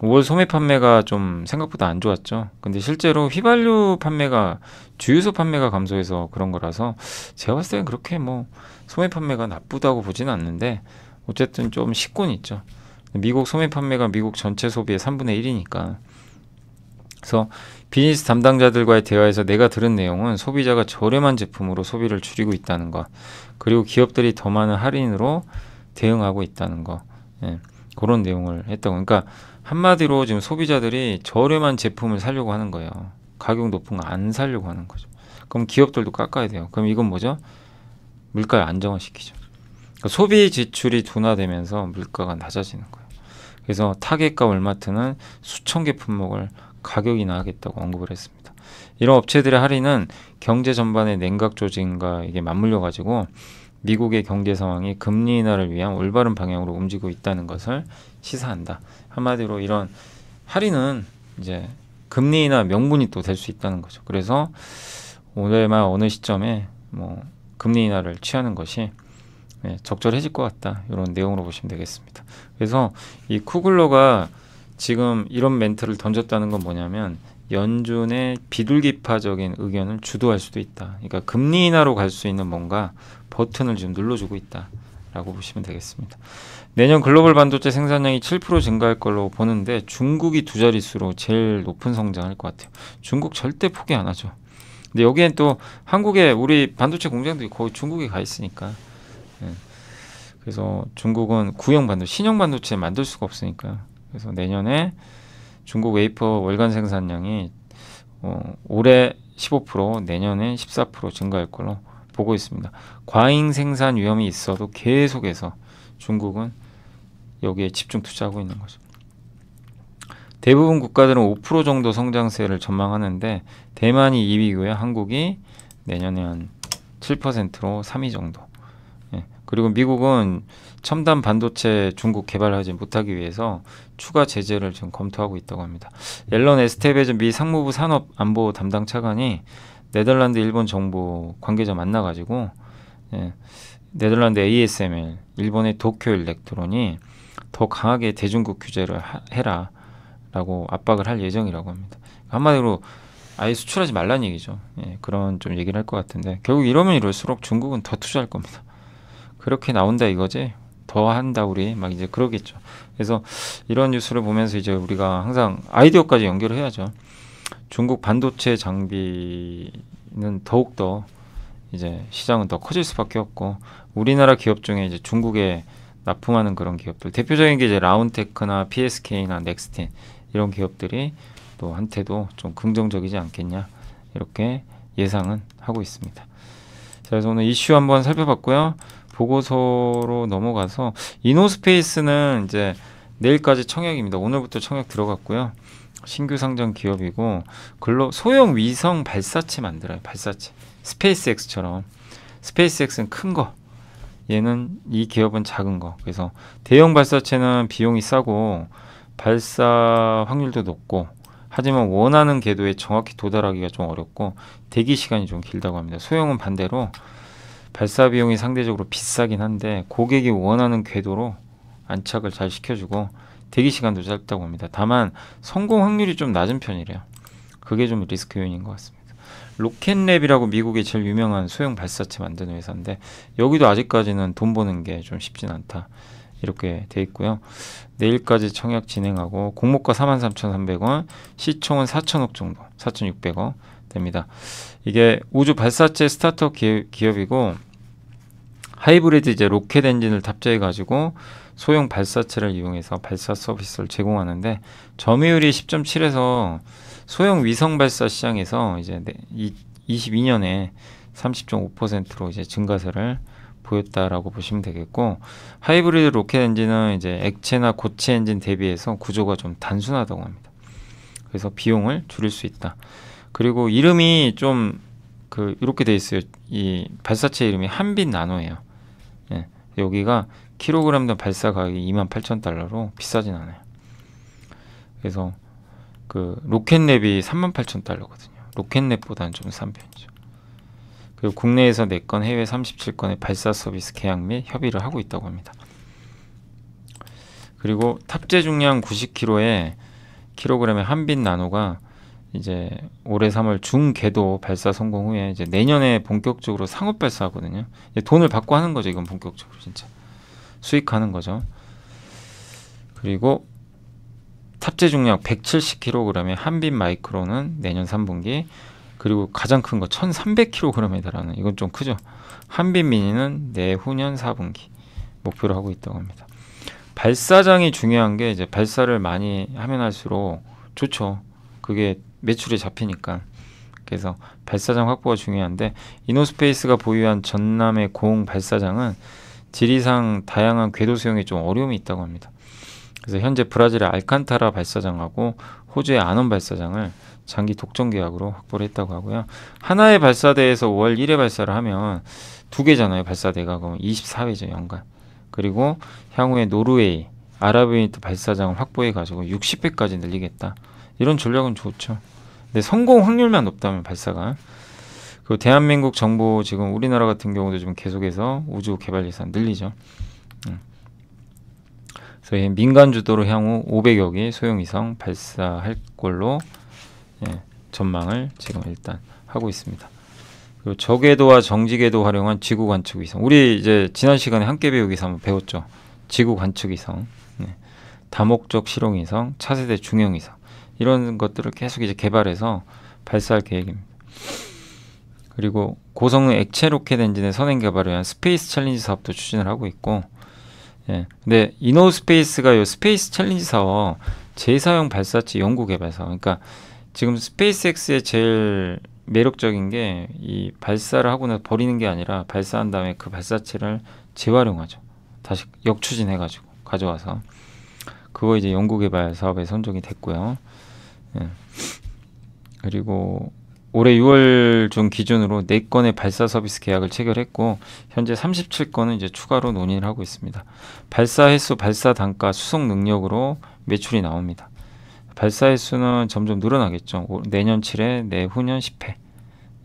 5월 소매 판매가 좀 생각보다 안 좋았죠. 근데 실제로 휘발유 판매가 주유소 판매가 감소해서 그런 거라서 제가 봤을 땐 그렇게 뭐 소매 판매가 나쁘다고 보지는 않는데 어쨌든 좀 식곤 있죠. 미국 소매 판매가 미국 전체 소비의 3분의 1이니까. 그래서 비즈니스 담당자들과의 대화에서 내가 들은 내용은 소비자가 저렴한 제품으로 소비를 줄이고 있다는 것, 그리고 기업들이 더 많은 할인으로 대응하고 있다는 것, 예, 그런 내용을 했다고. 그러니까 한마디로 지금 소비자들이 저렴한 제품을 사려고 하는 거예요. 가격 높은 거 안 사려고 하는 거죠. 그럼 기업들도 깎아야 돼요. 그럼 이건 뭐죠? 물가를 안정화시키죠. 그러니까 소비 지출이 둔화되면서 물가가 낮아지는 거예요. 그래서 타겟과 월마트는 수천 개 품목을 가격 인하하겠다고 언급을 했습니다. 이런 업체들의 할인은 경제 전반의 냉각 조짐과 이게 맞물려 가지고 미국의 경제 상황이 금리 인하를 위한 올바른 방향으로 움직이고 있다는 것을 시사한다. 한마디로 이런 할인은 이제 금리나 명분이 또 될 수 있다는 거죠. 그래서 오늘만 어느 시점에 뭐 금리 인하를 취하는 것이 네, 적절해질 것 같다 이런 내용으로 보시면 되겠습니다. 그래서 이 쿠글러가 지금 이런 멘트를 던졌다는 건 뭐냐면 연준의 비둘기파적인 의견을 주도할 수도 있다. 그러니까 금리 인하로 갈 수 있는 뭔가 버튼을 지금 눌러주고 있다라고 보시면 되겠습니다. 내년 글로벌 반도체 생산량이 7% 증가할 걸로 보는데 중국이 두 자릿수로 제일 높은 성장할 것 같아요. 중국 절대 포기 안 하죠. 근데 여기엔 또 한국에 우리 반도체 공장들이 거의 중국에 가 있으니까. 예. 그래서 중국은 구형 반도체, 신형 반도체 만들 수가 없으니까. 그래서 내년에 중국 웨이퍼 월간 생산량이 어, 올해 15%, 내년에 14% 증가할 걸로 보고 있습니다. 과잉 생산 위험이 있어도 계속해서 중국은 여기에 집중 투자하고 있는 거죠. 대부분 국가들은 5% 정도 성장세를 전망하는데 대만이 2위고요. 한국이 내년에 한 7%로 3위 정도. 예. 그리고 미국은 첨단 반도체 중국 개발하지 못하기 위해서 추가 제재를 지금 검토하고 있다고 합니다. 앨런 에스테베즈 미 상무부 산업안보 담당 차관이 네덜란드 일본 정부 관계자 만나가지고 예. 네덜란드 ASML, 일본의 도쿄 일렉트론이 더 강하게 대중국 규제를 하, 해라 라고 압박을 할 예정이라고 합니다. 그러니까 한마디로 아예 수출하지 말란 얘기죠. 예, 그런 좀 얘기를 할 것 같은데 결국 이러면 이럴수록 중국은 더 투자할 겁니다. 그렇게 나온다 이거지 더 한다 우리 막 이제 그러겠죠. 그래서 이런 뉴스를 보면서 이제 우리가 항상 아이디어까지 연결을 해야죠. 중국 반도체 장비는 더욱더 이제 시장은 더 커질 수밖에 없고 우리나라 기업 중에 이제 중국에 납품하는 그런 기업들 대표적인 게 이제 라운테크나 PSK나 넥스틴 이런 기업들이 또 한테도 좀 긍정적이지 않겠냐 이렇게 예상은 하고 있습니다. 자, 그래서 오늘 이슈 한번 살펴봤고요. 보고서로 넘어가서 이노스페이스는 이제 내일까지 청약입니다. 오늘부터 청약 들어갔고요. 신규 상장 기업이고 글로 소형 위성 발사체 만들어요. 발사체 스페이스X처럼 스페이스X는 큰거 얘는 이 기업은 작은 거. 그래서 대형 발사체는 비용이 싸고 발사 확률도 높고 하지만 원하는 궤도에 정확히 도달하기가 좀 어렵고 대기 시간이 좀 길다고 합니다. 소형은 반대로 발사 비용이 상대적으로 비싸긴 한데 고객이 원하는 궤도로 안착을 잘 시켜주고 대기 시간도 짧다고 합니다. 다만 성공 확률이 좀 낮은 편이래요. 그게 좀 리스크 요인인 것 같습니다. 로켓랩이라고 미국의 제일 유명한 소형 발사체 만드는 회사인데 여기도 아직까지는 돈 버는 게 좀 쉽진 않다. 이렇게 돼 있고요. 내일까지 청약 진행하고 공모가 43,300원, 시총은 4천억 정도, 4,600억 됩니다. 이게 우주 발사체 스타트업 기업, 이고 하이브리드 이제 로켓 엔진을 탑재해 가지고 소형 발사체를 이용해서 발사 서비스를 제공하는데 점유율이 10.7에서 소형 위성 발사 시장에서 이제 22년에 30.5%로 이제 증가세를 보였다라고 보시면 되겠고 하이브리드 로켓 엔진은 이제 액체나 고체 엔진 대비해서 구조가 좀 단순하다고 합니다. 그래서 비용을 줄일 수 있다. 그리고 이름이 좀 그 이렇게 돼 있어요. 이 발사체 이름이 한빛 나노예요. 예, 여기가 킬로그램당 발사 가격이 28,000달러로 비싸진 않아요. 그래서 그 로켓랩이 38,000달러거든요. 로켓랩보다는 좀싼 편이죠. 그리고 국내에서 4건, 해외 37건의 발사 서비스 계약 및 협의를 하고 있다고 합니다. 그리고 탑재 중량 90kg에 킬로그램의 한빛 나노가 이제 올해 3월 중궤도 발사 성공 후에 이제 내년에 본격적으로 상업 발사하거든요. 돈을 받고 하는 거죠. 이건 본격적으로 진짜 수익하는 거죠. 그리고 탑재 중량 170kg의 한빛 마이크로는 내년 3분기 그리고 가장 큰 거 1300kg에 달하는 이건 좀 크죠. 한빛 미니는 내후년 4분기 목표로 하고 있다고 합니다. 발사장이 중요한 게 이제 발사를 많이 하면 할수록 좋죠. 그게 매출에 잡히니까. 그래서 발사장 확보가 중요한데 이노스페이스가 보유한 전남의 고흥 발사장은 지리상 다양한 궤도 수용에 좀 어려움이 있다고 합니다. 그래서 현재 브라질의 알칸타라 발사장하고 호주의 아논 발사장을 장기 독점 계약으로 확보를 했다고 하고요. 하나의 발사대에서 5월 1회 발사를 하면 두 개잖아요. 발사대가 그럼 24회죠 연간. 그리고 향후에 노르웨이, 아랍에미리트 발사장을 확보해 가지고 60회까지 늘리겠다. 이런 전략은 좋죠. 근데 성공 확률만 높다면 발사가. 그 대한민국 정부 지금 우리나라 같은 경우도 지금 계속해서 우주 개발 예산 늘리죠. 저희 민간 주도로 향후 500여 개 소형 이성 발사할 걸로 예, 전망을 지금 일단 하고 있습니다. 그리고 저궤도와 정지궤도 활용한 지구 관측 위성. 우리 이제 지난 시간에 함께 배우기서 한번 배웠죠. 지구 관측 위성, 예, 다목적 실용 위성, 차세대 중형 위성 이런 것들을 계속 이제 개발해서 발사할 계획입니다. 그리고 고성능 액체 로켓 엔진의 선행 개발을 위한 스페이스 챌린지 사업도 추진을 하고 있고 예. 근데 이노스페이스가 요 스페이스 챌린지 사업 재사용 발사체 연구 개발사. 그러니까 지금 스페이스X의 제일 매력적인 게 이 발사를 하고 나서 버리는 게 아니라 발사한 다음에 그 발사체를 재활용하죠. 다시 역추진해 가지고 가져와서 그거 이제 연구 개발 사업에 선정이 됐고요. 예. 그리고 올해 6월 중 기준으로 4건의 발사 서비스 계약을 체결했고 현재 37건은 이제 추가로 논의를 하고 있습니다. 발사 횟수, 발사 단가, 수송 능력으로 매출이 나옵니다. 발사 횟수는 점점 늘어나겠죠. 내년 7회, 내후년 10회.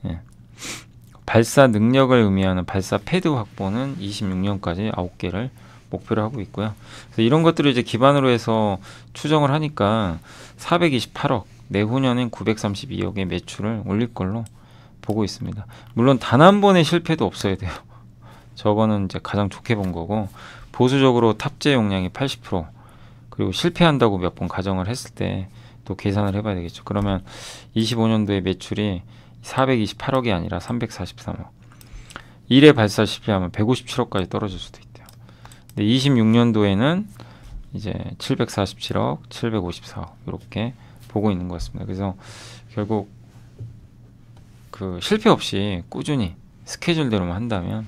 예. 발사 능력을 의미하는 발사 패드 확보는 26년까지 9개를 목표로 하고 있고요. 이런 것들을 이제 기반으로 해서 추정을 하니까 428억 내후년엔 932억의 매출을 올릴 걸로 보고 있습니다. 물론 단 한 번의 실패도 없어야 돼요. [laughs] 저거는 이제 가장 좋게 본 거고 보수적으로 탑재 용량이 80% 그리고 실패한다고 몇 번 가정을 했을 때 또 계산을 해봐야 되겠죠. 그러면 25년도에 매출이 428억이 아니라 343억 1회 발사 실패하면 157억까지 떨어질 수도 있대요. 근데 26년도에는 이제 747억, 754억 이렇게 보고 있는 것 같습니다. 그래서 결국 그 실패 없이 꾸준히 스케줄대로만 한다면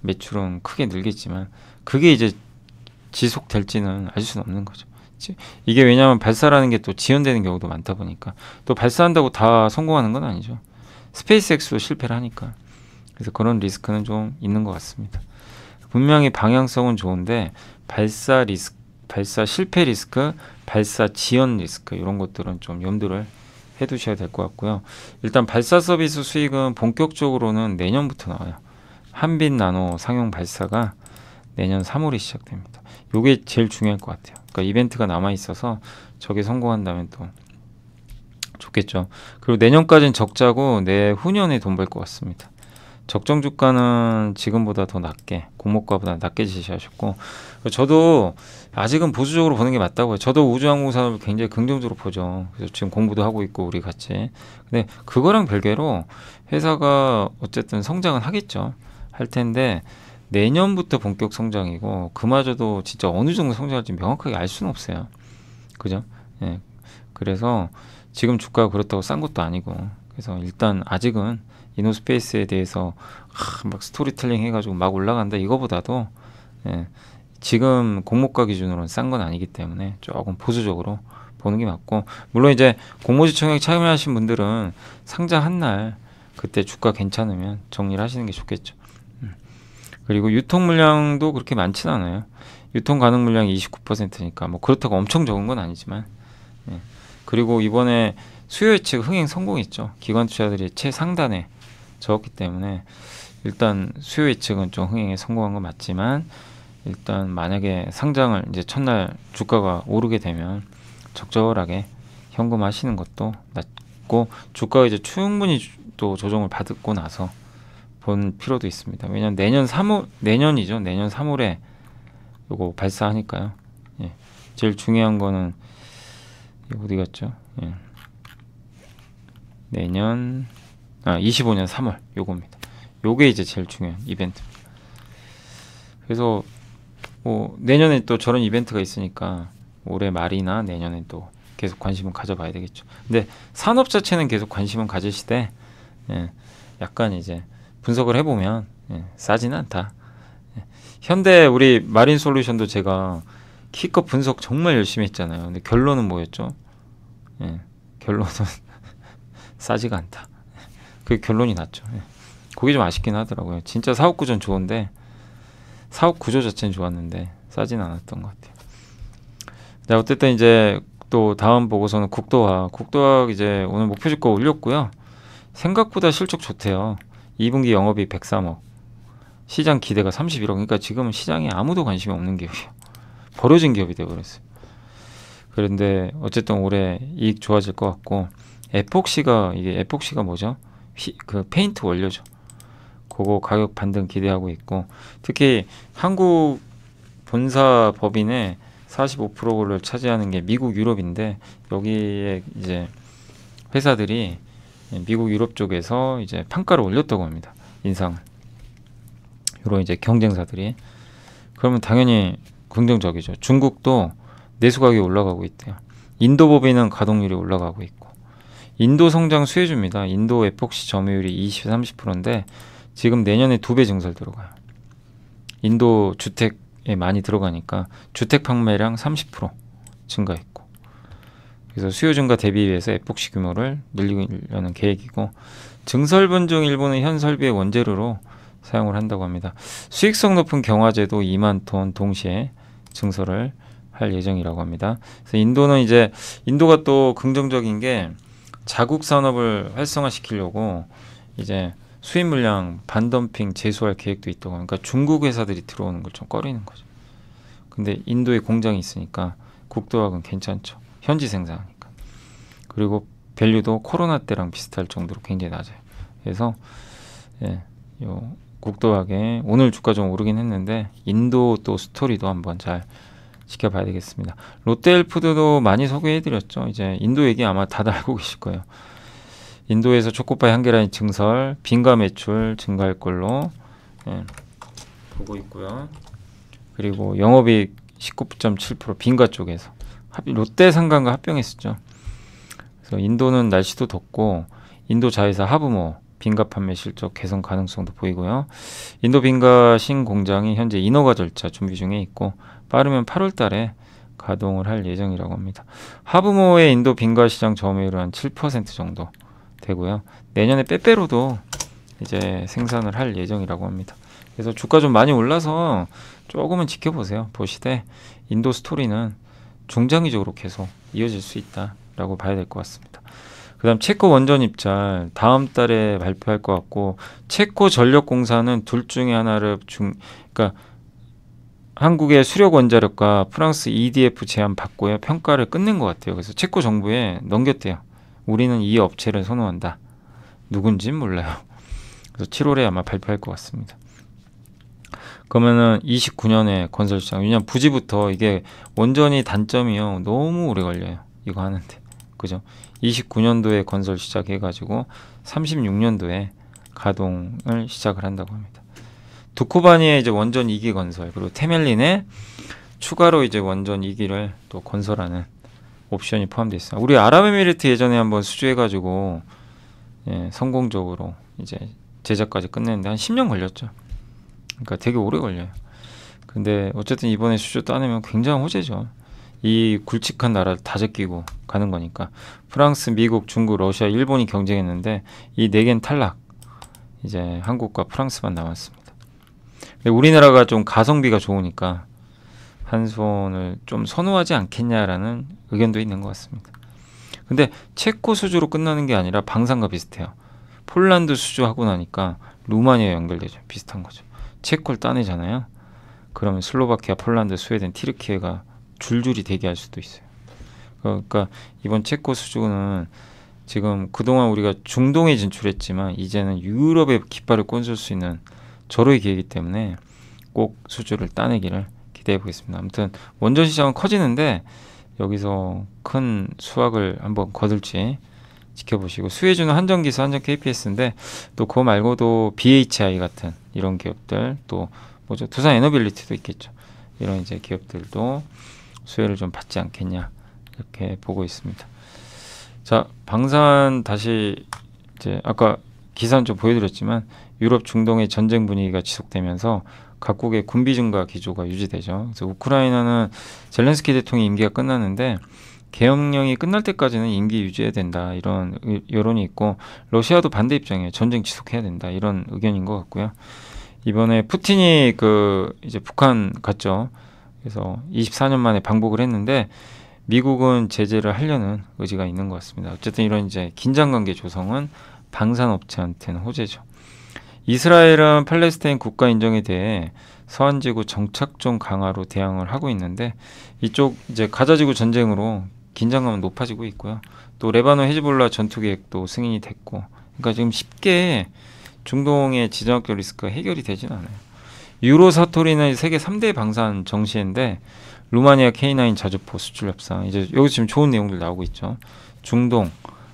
매출은 크게 늘겠지만 그게 이제 지속될지는 알 수는 없는 거죠. 이게 왜냐하면 발사라는 게 또 지연되는 경우도 많다 보니까 또 발사한다고 다 성공하는 건 아니죠. 스페이스X도 실패를 하니까 그래서 그런 리스크는 좀 있는 것 같습니다. 분명히 방향성은 좋은데 발사 리스크 발사 실패 리스크, 발사 지연 리스크 이런 것들은 좀 염두를 해두셔야 될 것 같고요. 일단 발사 서비스 수익은 본격적으로는 내년부터 나와요. 한빛 나노 상용 발사가 내년 3월에 시작됩니다. 이게 제일 중요할 것 같아요. 그러니까 이벤트가 남아 있어서 저게 성공한다면 또 좋겠죠. 그리고 내년까지는 적자고 내후년에 돈 벌 것 같습니다. 적정 주가는 지금보다 더 낮게 공모가보다 낮게 제시하셨고 저도 아직은 보수적으로 보는 게 맞다고요. 저도 우주항공 산업을 굉장히 긍정적으로 보죠. 그래서 지금 공부도 하고 있고 우리 같이. 근데 그거랑 별개로 회사가 어쨌든 성장은 하겠죠. 할 텐데 내년부터 본격 성장이고 그마저도 진짜 어느 정도 성장할지 명확하게 알 수는 없어요. 그죠? 예. 그래서 지금 주가가 그렇다고 싼 것도 아니고 그래서 일단 아직은 이노스페이스에 대해서 하, 막 스토리텔링 해가지고 막 올라간다 이거보다도 예. 지금 공모가 기준으로는 싼 건 아니기 때문에 조금 보수적으로 보는 게 맞고 물론 이제 공모지청약 참여하신 분들은 상장 한날 그때 주가 괜찮으면 정리를 하시는 게 좋겠죠. 음. 그리고 유통 물량도 그렇게 많진 않아요. 유통 가능 물량이 29%니까 뭐 그렇다고 엄청 적은 건 아니지만 예. 그리고 이번에 수요예측 흥행 성공했죠. 기관 투자들이 최상단에 적었기 때문에 일단 수요예 측은 좀 흥행에 성공한 건 맞지만 일단 만약에 상장을 이제 첫날 주가가 오르게 되면 적절하게 현금하시는 것도 낫고 주가가 이제 충분히 또 조정을 받고 나서 본 필요도 있습니다. 왜냐면 내년 3월 내년이죠. 내년 3월에 요거 발사하니까요. 예. 제일 중요한 거는 어디 갔죠? 예. 내년 아 25년 3월 요겁니다. 요게 이제 제일 중요한 이벤트. 그래서 뭐 내년에 또 저런 이벤트가 있으니까 올해 말이나 내년에 또 계속 관심을 가져봐야 되겠죠. 근데 산업 자체는 계속 관심을 가지시되 예, 약간 이제 분석을 해보면 예, 싸지는 않다. 예, 현대 우리 마린 솔루션도 제가 키컷 분석 정말 열심히 했잖아요. 근데 결론은 뭐였죠? 예, 결론은 [laughs] 싸지가 않다. 그 결론이 났죠. 예. 그게 좀 아쉽긴 하더라고요. 진짜 사업구조는 좋은데 사업 구조 자체는 좋았는데 싸진 않았던 것 같아요. 네, 어쨌든 이제 또 다음 보고서는 국도화. 국도화 이제 오늘 목표 주가 올렸고요. 생각보다 실적 좋대요. 2분기 영업이 103억. 시장 기대가 31억. 그러니까 지금 시장에 아무도 관심이 없는 기업이에요. [laughs] 버려진 기업이 되 돼버렸어요. 그런데 어쨌든 올해 이익 좋아질 것 같고 에폭시가 이게 에폭시가 뭐죠? 휘, 그 페인트 원료죠. 그거 가격 반등 기대하고 있고 특히 한국 본사 법인의 45%를 차지하는 게 미국 유럽인데 여기에 이제 회사들이 미국 유럽 쪽에서 이제 판가를 올렸다고 합니다 인상을 이런 이제 경쟁사들이 그러면 당연히 긍정적이죠 중국도 내수 가격이 올라가고 있대요 인도 법인은 가동률이 올라가고 있고 인도 성장 수혜주입니다 인도 에폭시 점유율이 20, 30%인데 지금 내년에 두 배 증설 들어가요. 인도 주택에 많이 들어가니까 주택 판매량 30% 증가했고 그래서 수요 증가 대비해서 에폭시 규모를 늘리려는 계획이고 증설 분종 일부는 현 설비의 원재료로 사용을 한다고 합니다. 수익성 높은 경화제도 2만 톤 동시에 증설을 할 예정이라고 합니다. 그래서 인도는 이제 인도가 또 긍정적인 게 자국 산업을 활성화시키려고 이제 수입 물량 반덤핑 재수할 계획도 있다고 하니까 중국 회사들이 들어오는 걸 좀 꺼리는 거죠. 근데 인도에 공장이 있으니까 국도학은 괜찮죠. 현지 생산하니까. 그리고 밸류도 코로나 때랑 비슷할 정도로 굉장히 낮아요. 그래서 예, 요 국도학에 오늘 주가 좀 오르긴 했는데 인도 또 스토리도 한번 잘 지켜봐야 되겠습니다. 롯데엘푸드도 많이 소개해드렸죠. 이제 인도 얘기 아마 다들 알고 계실 거예요. 인도에서 초코파이 한 개라인 증설, 빙가 매출 증가할 걸로 예, 보고 있고요. 그리고 영업이익 19.7%빙가 쪽에서 롯데 상관과 합병했었죠. 그래서 인도는 날씨도 덥고 인도 자회사 하부모 빙가 판매 실적 개선 가능성도 보이고요. 인도 빙가 신공장이 현재 인허가 절차 준비 중에 있고 빠르면 8월 달에 가동을 할 예정이라고 합니다. 하부모의 인도 빙가 시장 점유율은 한7% 정도 되고요. 내년에 빼빼로도 이제 생산을 할 예정이라고 합니다. 그래서 주가 좀 많이 올라서 조금은 지켜보세요. 보시되 인도 스토리는 중장기적으로 계속 이어질 수 있다라고 봐야 될 것 같습니다. 그다음 체코 원전 입찰 다음 달에 발표할 것 같고 체코 전력공사는 둘 중에 하나를 중 그러니까 한국의 수력 원자력과 프랑스 EDF 제안 받고요 평가를 끝낸 것 같아요. 그래서 체코 정부에 넘겼대요. 우리는 이 업체를 선호한다. 누군진 몰라요. 그래서 7월에 아마 발표할 것 같습니다. 그러면은 29년에 건설시장 왜냐면 부지부터 이게 원전이 단점이요 너무 오래 걸려요 이거 하는데 그죠 29년도에 건설 시작해 가지고 36년도에 가동을 시작을 한다고 합니다 두코바니의 이제 원전 2기 건설 그리고 테멜린의 추가로 이제 원전 2기를 또 건설하는 옵션이 포함되어 있어요. 우리 아랍에미리트 예전에 한번 수주해가지고 예, 성공적으로 이제 제작까지 끝냈는데 한 10년 걸렸죠. 그러니까 되게 오래 걸려요. 근데 어쨌든 이번에 수주 따내면 굉장한 호재죠. 이 굵직한 나라를 다 제끼고 가는 거니까 프랑스, 미국, 중국, 러시아, 일본이 경쟁했는데 이 네 개는 탈락. 이제 한국과 프랑스만 남았습니다. 우리나라가 좀 가성비가 좋으니까 한손을 좀 선호하지 않겠냐라는 의견도 있는 것 같습니다. 근데 체코 수주로 끝나는 게 아니라 방산과 비슷해요. 폴란드 수주하고 나니까 루마니아 연결되죠. 비슷한 거죠. 체코를 따내잖아요. 그러면 슬로바키아, 폴란드, 스웨덴, 티르키예가 줄줄이 대기할 수도 있어요. 그러니까 이번 체코 수주는 지금 그동안 우리가 중동에 진출했지만 이제는 유럽의 깃발을 꽂을 수 있는 절호의 기회이기 때문에 꼭 수주를 따내기를 기대해 보겠습니다. 아무튼 원전 시장은 커지는데 여기서 큰 수확을 한번 거둘지 지켜보시고 수혜주는 한정기수, 한정 KPS인데 또 그거 말고도 BHI 같은 이런 기업들 또 뭐죠 두산 에너빌리티도 있겠죠. 이런 이제 기업들도 수혜를 좀 받지 않겠냐 이렇게 보고 있습니다. 자 방산 다시 이제 아까 기사좀 보여드렸지만 유럽 중동의 전쟁 분위기가 지속되면서 각국의 군비 증가 기조가 유지되죠. 그래서 우크라이나는 젤렌스키 대통령 임기가 끝나는데 개혁령이 끝날 때까지는 임기 유지해야 된다 이런 여론이 있고 러시아도 반대 입장에 전쟁 지속해야 된다 이런 의견인 것 같고요. 이번에 푸틴이 그 이제 북한 갔죠. 그래서 24년 만에 방북을 했는데 미국은 제재를 하려는 의지가 있는 것 같습니다. 어쨌든 이런 이제 긴장 관계 조성은 방산업체한테는 호재죠. 이스라엘은 팔레스타인 국가 인정에 대해 서한지구 정착종 강화로 대항을 하고 있는데 이쪽 이제 가자지구 전쟁으로 긴장감은 높아지고 있고요. 또 레바논 헤즈볼라 전투 계획도 승인이 됐고, 그러니까 지금 쉽게 중동의 지정학교 리스크가 해결이 되진 않아요. 유로 사토리는 세계 3대 방산 정시인데 루마니아 K9 자주포 수출 협상 이제 여기 지금 좋은 내용들 나오고 있죠. 중동,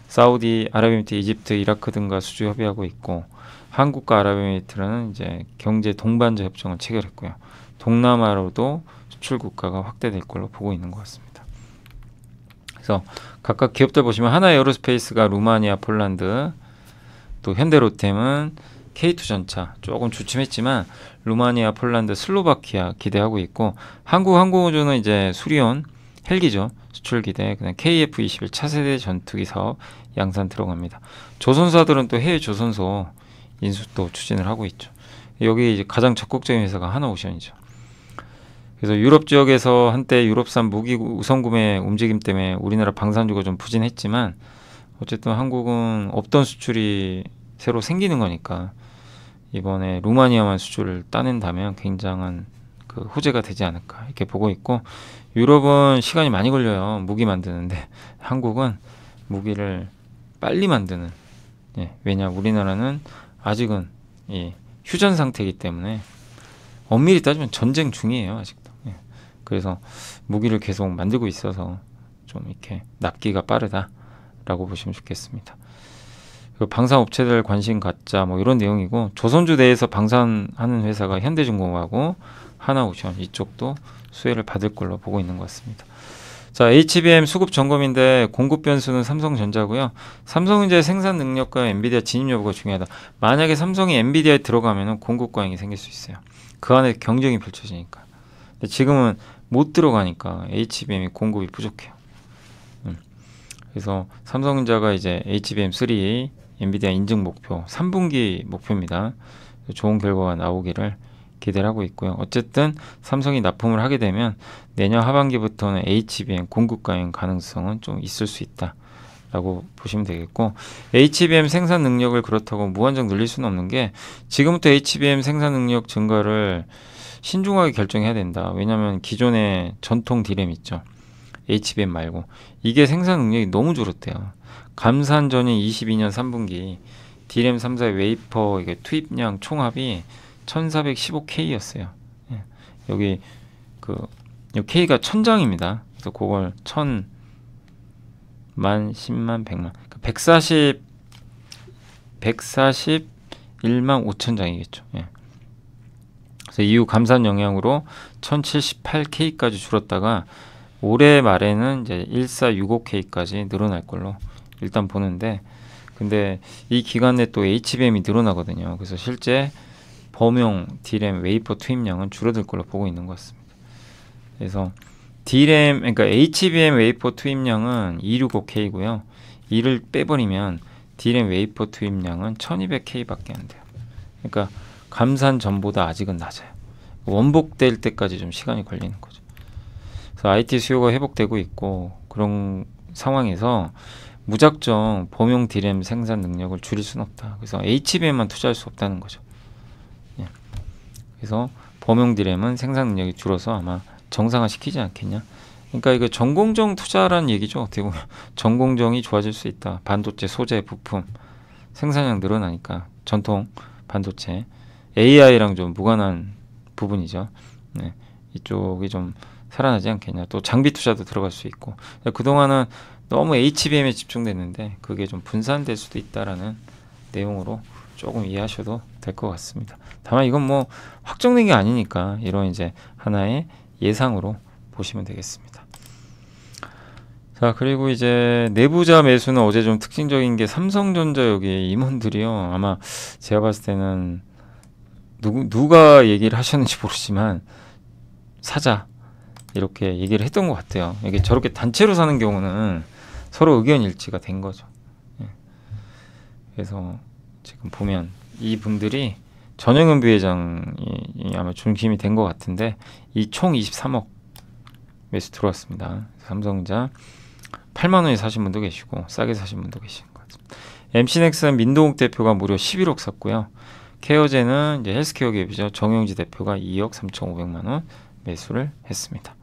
사우디, 아랍에미리트 이집트, 이라크 등과 수주 협의하고 있고 한국과 아랍에미리트는 이제 경제 동반자 협정을 체결했고요. 동남아로도 수출 국가가 확대될 걸로 보고 있는 것 같습니다. 그래서 각각 기업들 보시면 하나 의 에어로스페이스가 루마니아, 폴란드, 또 현대로템은 K2전차 조금 주춤했지만 루마니아, 폴란드, 슬로바키아 기대하고 있고 한국 항공우주는 이제 수리온 헬기죠. 수출 기대 그냥 KF-21 차세대 전투기 사업 양산 들어갑니다. 조선사들은 또 해외 조선소 인수도 추진을 하고 있죠. 여기 이제 가장 적극적인 회사가 하나오션이죠. 그래서 유럽 지역에서 한때 유럽산 무기 우선 구매 움직임 때문에 우리나라 방산주가 좀 부진했지만 어쨌든 한국은 없던 수출이 새로 생기는 거니까 이번에 루마니아만 수출을 따낸다면 굉장한 그 호재가 되지 않을까 이렇게 보고 있고 유럽은 시간이 많이 걸려요 무기 만드는데 한국은 무기를 빨리 만드는 예, 왜냐 우리나라는 아직은 예, 휴전 상태이기 때문에 엄밀히 따지면 전쟁 중이에요 아직도 예. 그래서 무기를 계속 만들고 있어서 좀 이렇게 납기가 빠르다라고 보시면 좋겠습니다 그 방산업체들 관심 갖자 뭐 이런 내용이고 조선주 내에서 방산하는 회사가 현대중공업하고 하나오션 이쪽도 수혜를 받을 걸로 보고 있는 것 같습니다 자, HBM 수급 점검인데 공급 변수는 삼성전자고요. 삼성전자의 생산 능력과 엔비디아 진입 여부가 중요하다. 만약에 삼성이 엔비디아에 들어가면 공급 과잉이 생길 수 있어요. 그 안에 경쟁이 펼쳐지니까. 근데 지금은 못 들어가니까 HBM이 공급이 부족해요. 음. 그래서 삼성전자가 이제 HBM3 엔비디아 인증 목표 3분기 목표입니다. 좋은 결과가 나오기를 기대를 하고 있고요. 어쨌든 삼성이 납품을 하게 되면 내년 하반기부터는 HBM 공급가인 가능성은 좀 있을 수 있다. 라고 보시면 되겠고 HBM 생산 능력을 그렇다고 무한정 늘릴 수는 없는 게 지금부터 HBM 생산 능력 증가를 신중하게 결정해야 된다. 왜냐하면 기존의 전통 디램 있죠. HBM 말고 이게 생산 능력이 너무 줄었대요. 감산 전인 22년 3분기 디램 3사의 웨이퍼 이게 투입량 총합이 1415K였어요. 예. 여기 그 K가 천장입니다. 그래서 그걸 천, 만, 십만, 백만. 140, 141만 5천 장이겠죠. 예. 그래서 이후 감산 영향으로 1078K까지 줄었다가 올해 말에는 이제 1465K까지 늘어날 걸로 일단 보는데 근데 이 기간에 또 HBM이 늘어나거든요. 그래서 실제 범용 D램 웨이퍼 투입량은 줄어들 걸로 보고 있는 것 같습니다. 그래서 D램 그러니까 HBM 웨이퍼 투입량은 265K고요. 이를 빼버리면 D램 웨이퍼 투입량은 1200K밖에 안 돼요. 그러니까 감산 전보다 아직은 낮아요. 원복될 때까지 좀 시간이 걸리는 거죠. 그래서 IT 수요가 회복되고 있고 그런 상황에서 무작정 범용 D램 생산 능력을 줄일 수는 없다. 그래서 HBM만 투자할 수 없다는 거죠. 그래서 범용 디램은 생산 능력이 줄어서 아마 정상화 시키지 않겠냐. 그러니까 이거 전공정 투자라는 얘기죠. 어떻게 보면 [laughs] 전공정이 좋아질 수 있다. 반도체 소재 부품 생산량 늘어나니까 전통 반도체 AI랑 좀 무관한 부분이죠. 네. 이쪽이 좀 살아나지 않겠냐. 또 장비 투자도 들어갈 수 있고 그동안은 너무 HBM에 집중됐는데 그게 좀 분산될 수도 있다라는 내용으로 조금 이해하셔도 될 것 같습니다. 다만 이건 뭐 확정된 게 아니니까 이런 이제 하나의 예상으로 보시면 되겠습니다. 자 그리고 이제 내부자 매수는 어제 좀 특징적인 게 삼성전자 여기 임원들이요 아마 제가 봤을 때는 누구 누가 얘기를 하셨는지 모르지만 사자 이렇게 얘기를 했던 것 같아요. 이게 저렇게 단체로 사는 경우는 서로 의견 일치가 된 거죠. 예. 그래서 지금 보면 이 분들이 전영은 부회장이 아마 중심이 된 것 같은데 이 총 23억 매수 들어왔습니다. 삼성자 8만 원에 사신 분도 계시고 싸게 사신 분도 계신 것 같습니다. MC넥슨 민동욱 대표가 무려 11억 샀고요. 케어제는 이제 헬스케어 기업이죠. 정용지 대표가 2억 3,500만 원 매수를 했습니다.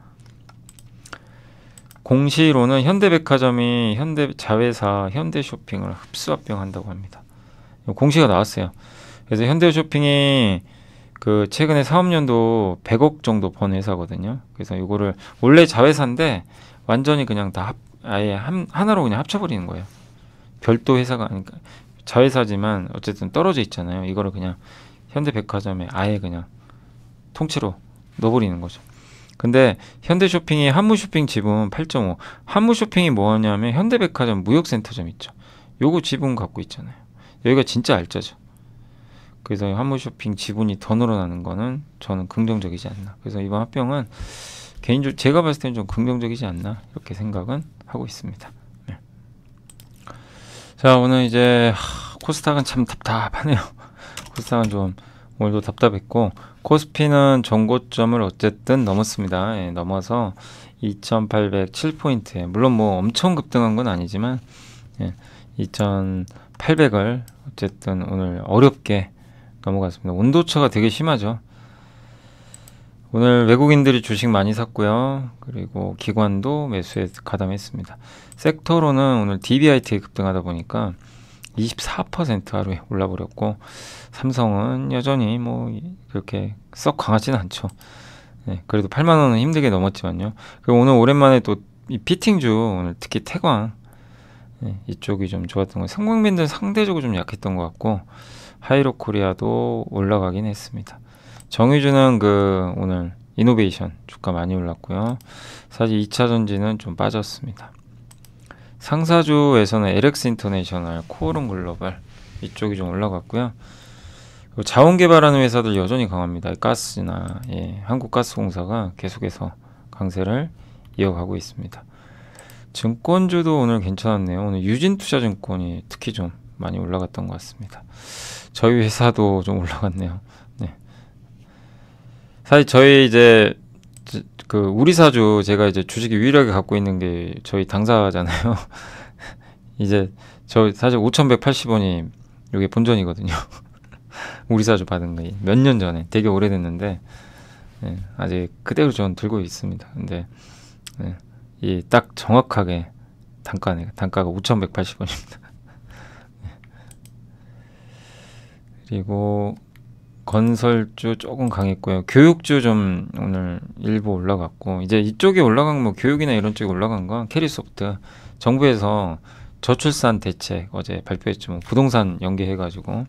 공시로는 현대백화점이 현대 자회사 현대쇼핑을 흡수합병한다고 합니다. 공시가 나왔어요. 그래서 현대쇼핑이 그 최근에 사업년도 100억 정도 번 회사거든요. 그래서 이거를 원래 자회사인데 완전히 그냥 다 합, 아예 함, 하나로 그냥 합쳐버리는 거예요. 별도 회사가 아니까 그러니까 자회사지만 어쨌든 떨어져 있잖아요. 이거를 그냥 현대백화점에 아예 그냥 통째로 넣어버리는 거죠. 근데 현대쇼핑이 한무쇼핑 지분 8.5 한무쇼핑이 뭐하냐면 현대백화점 무역센터점 있죠. 요거 지분 갖고 있잖아요. 여기가 진짜 알짜죠. 그래서 한물쇼핑 지분이 더 늘어나는 거는 저는 긍정적이지 않나. 그래서 이번 합병은 개인적으로 제가 봤을 때는 좀 긍정적이지 않나 이렇게 생각은 하고 있습니다. 네. 자 오늘 이제 코스닥은 참 답답하네요. [laughs] 코스닥은 좀 오늘도 답답했고 코스피는 전고점을 어쨌든 넘었습니다. 예, 넘어서 2,807포인트에 물론 뭐 엄청 급등한 건 아니지만 예, 2,800을 어쨌든 오늘 어렵게 넘어갔습니다. 온도차가 되게 심하죠. 오늘 외국인들이 주식 많이 샀고요. 그리고 기관도 매수에 가담했습니다. 섹터로는 오늘 DBIT 급등하다 보니까 24% 하루에 올라버렸고 삼성은 여전히 뭐 그렇게 썩 강하지는 않죠. 네, 그래도 8만 원은 힘들게 넘었지만요. 그리고 오늘 오랜만에 또 이 피팅주 오늘 특히 태광 네, 이쪽이 좀 좋았던 거예요. 성광민들 상대적으로 좀 약했던 것 같고 하이로 코리아도 올라가긴 했습니다. 정유주는 그 오늘 이노베이션 주가 많이 올랐고요. 사실 2차 전지는 좀 빠졌습니다. 상사주에서는 LX 인터내셔널, 코오롱 글로벌 이쪽이 좀 올라갔고요. 자원 개발하는 회사들 여전히 강합니다. 가스나 예, 한국가스공사가 계속해서 강세를 이어가고 있습니다. 증권주도 오늘 괜찮았네요. 오늘 유진투자증권이 특히 좀 많이 올라갔던 것 같습니다. 저희 회사도 좀 올라갔네요. 네. 사실 저희 이제 그 우리 사주 제가 이제 주식이 유일하게 갖고 있는 게 저희 당사잖아요. [laughs] 이제 저 사실 5,180원이 이게 본전이거든요. [laughs] 우리 사주 받은 거몇 년 전에 되게 오래됐는데 예, 아직 그대로 전 들고 있습니다. 근데 예, 네, 이 딱 정확하게 단가네 단가가 5,180원입니다. 그리고 건설주 조금 강했고요. 교육주 좀 오늘 일부 올라갔고 이제 이쪽에 올라간 뭐 교육이나 이런 쪽에 올라간 건 캐리소프트 정부에서 저출산 대책 어제 발표했죠. 뭐 부동산 연계해가지고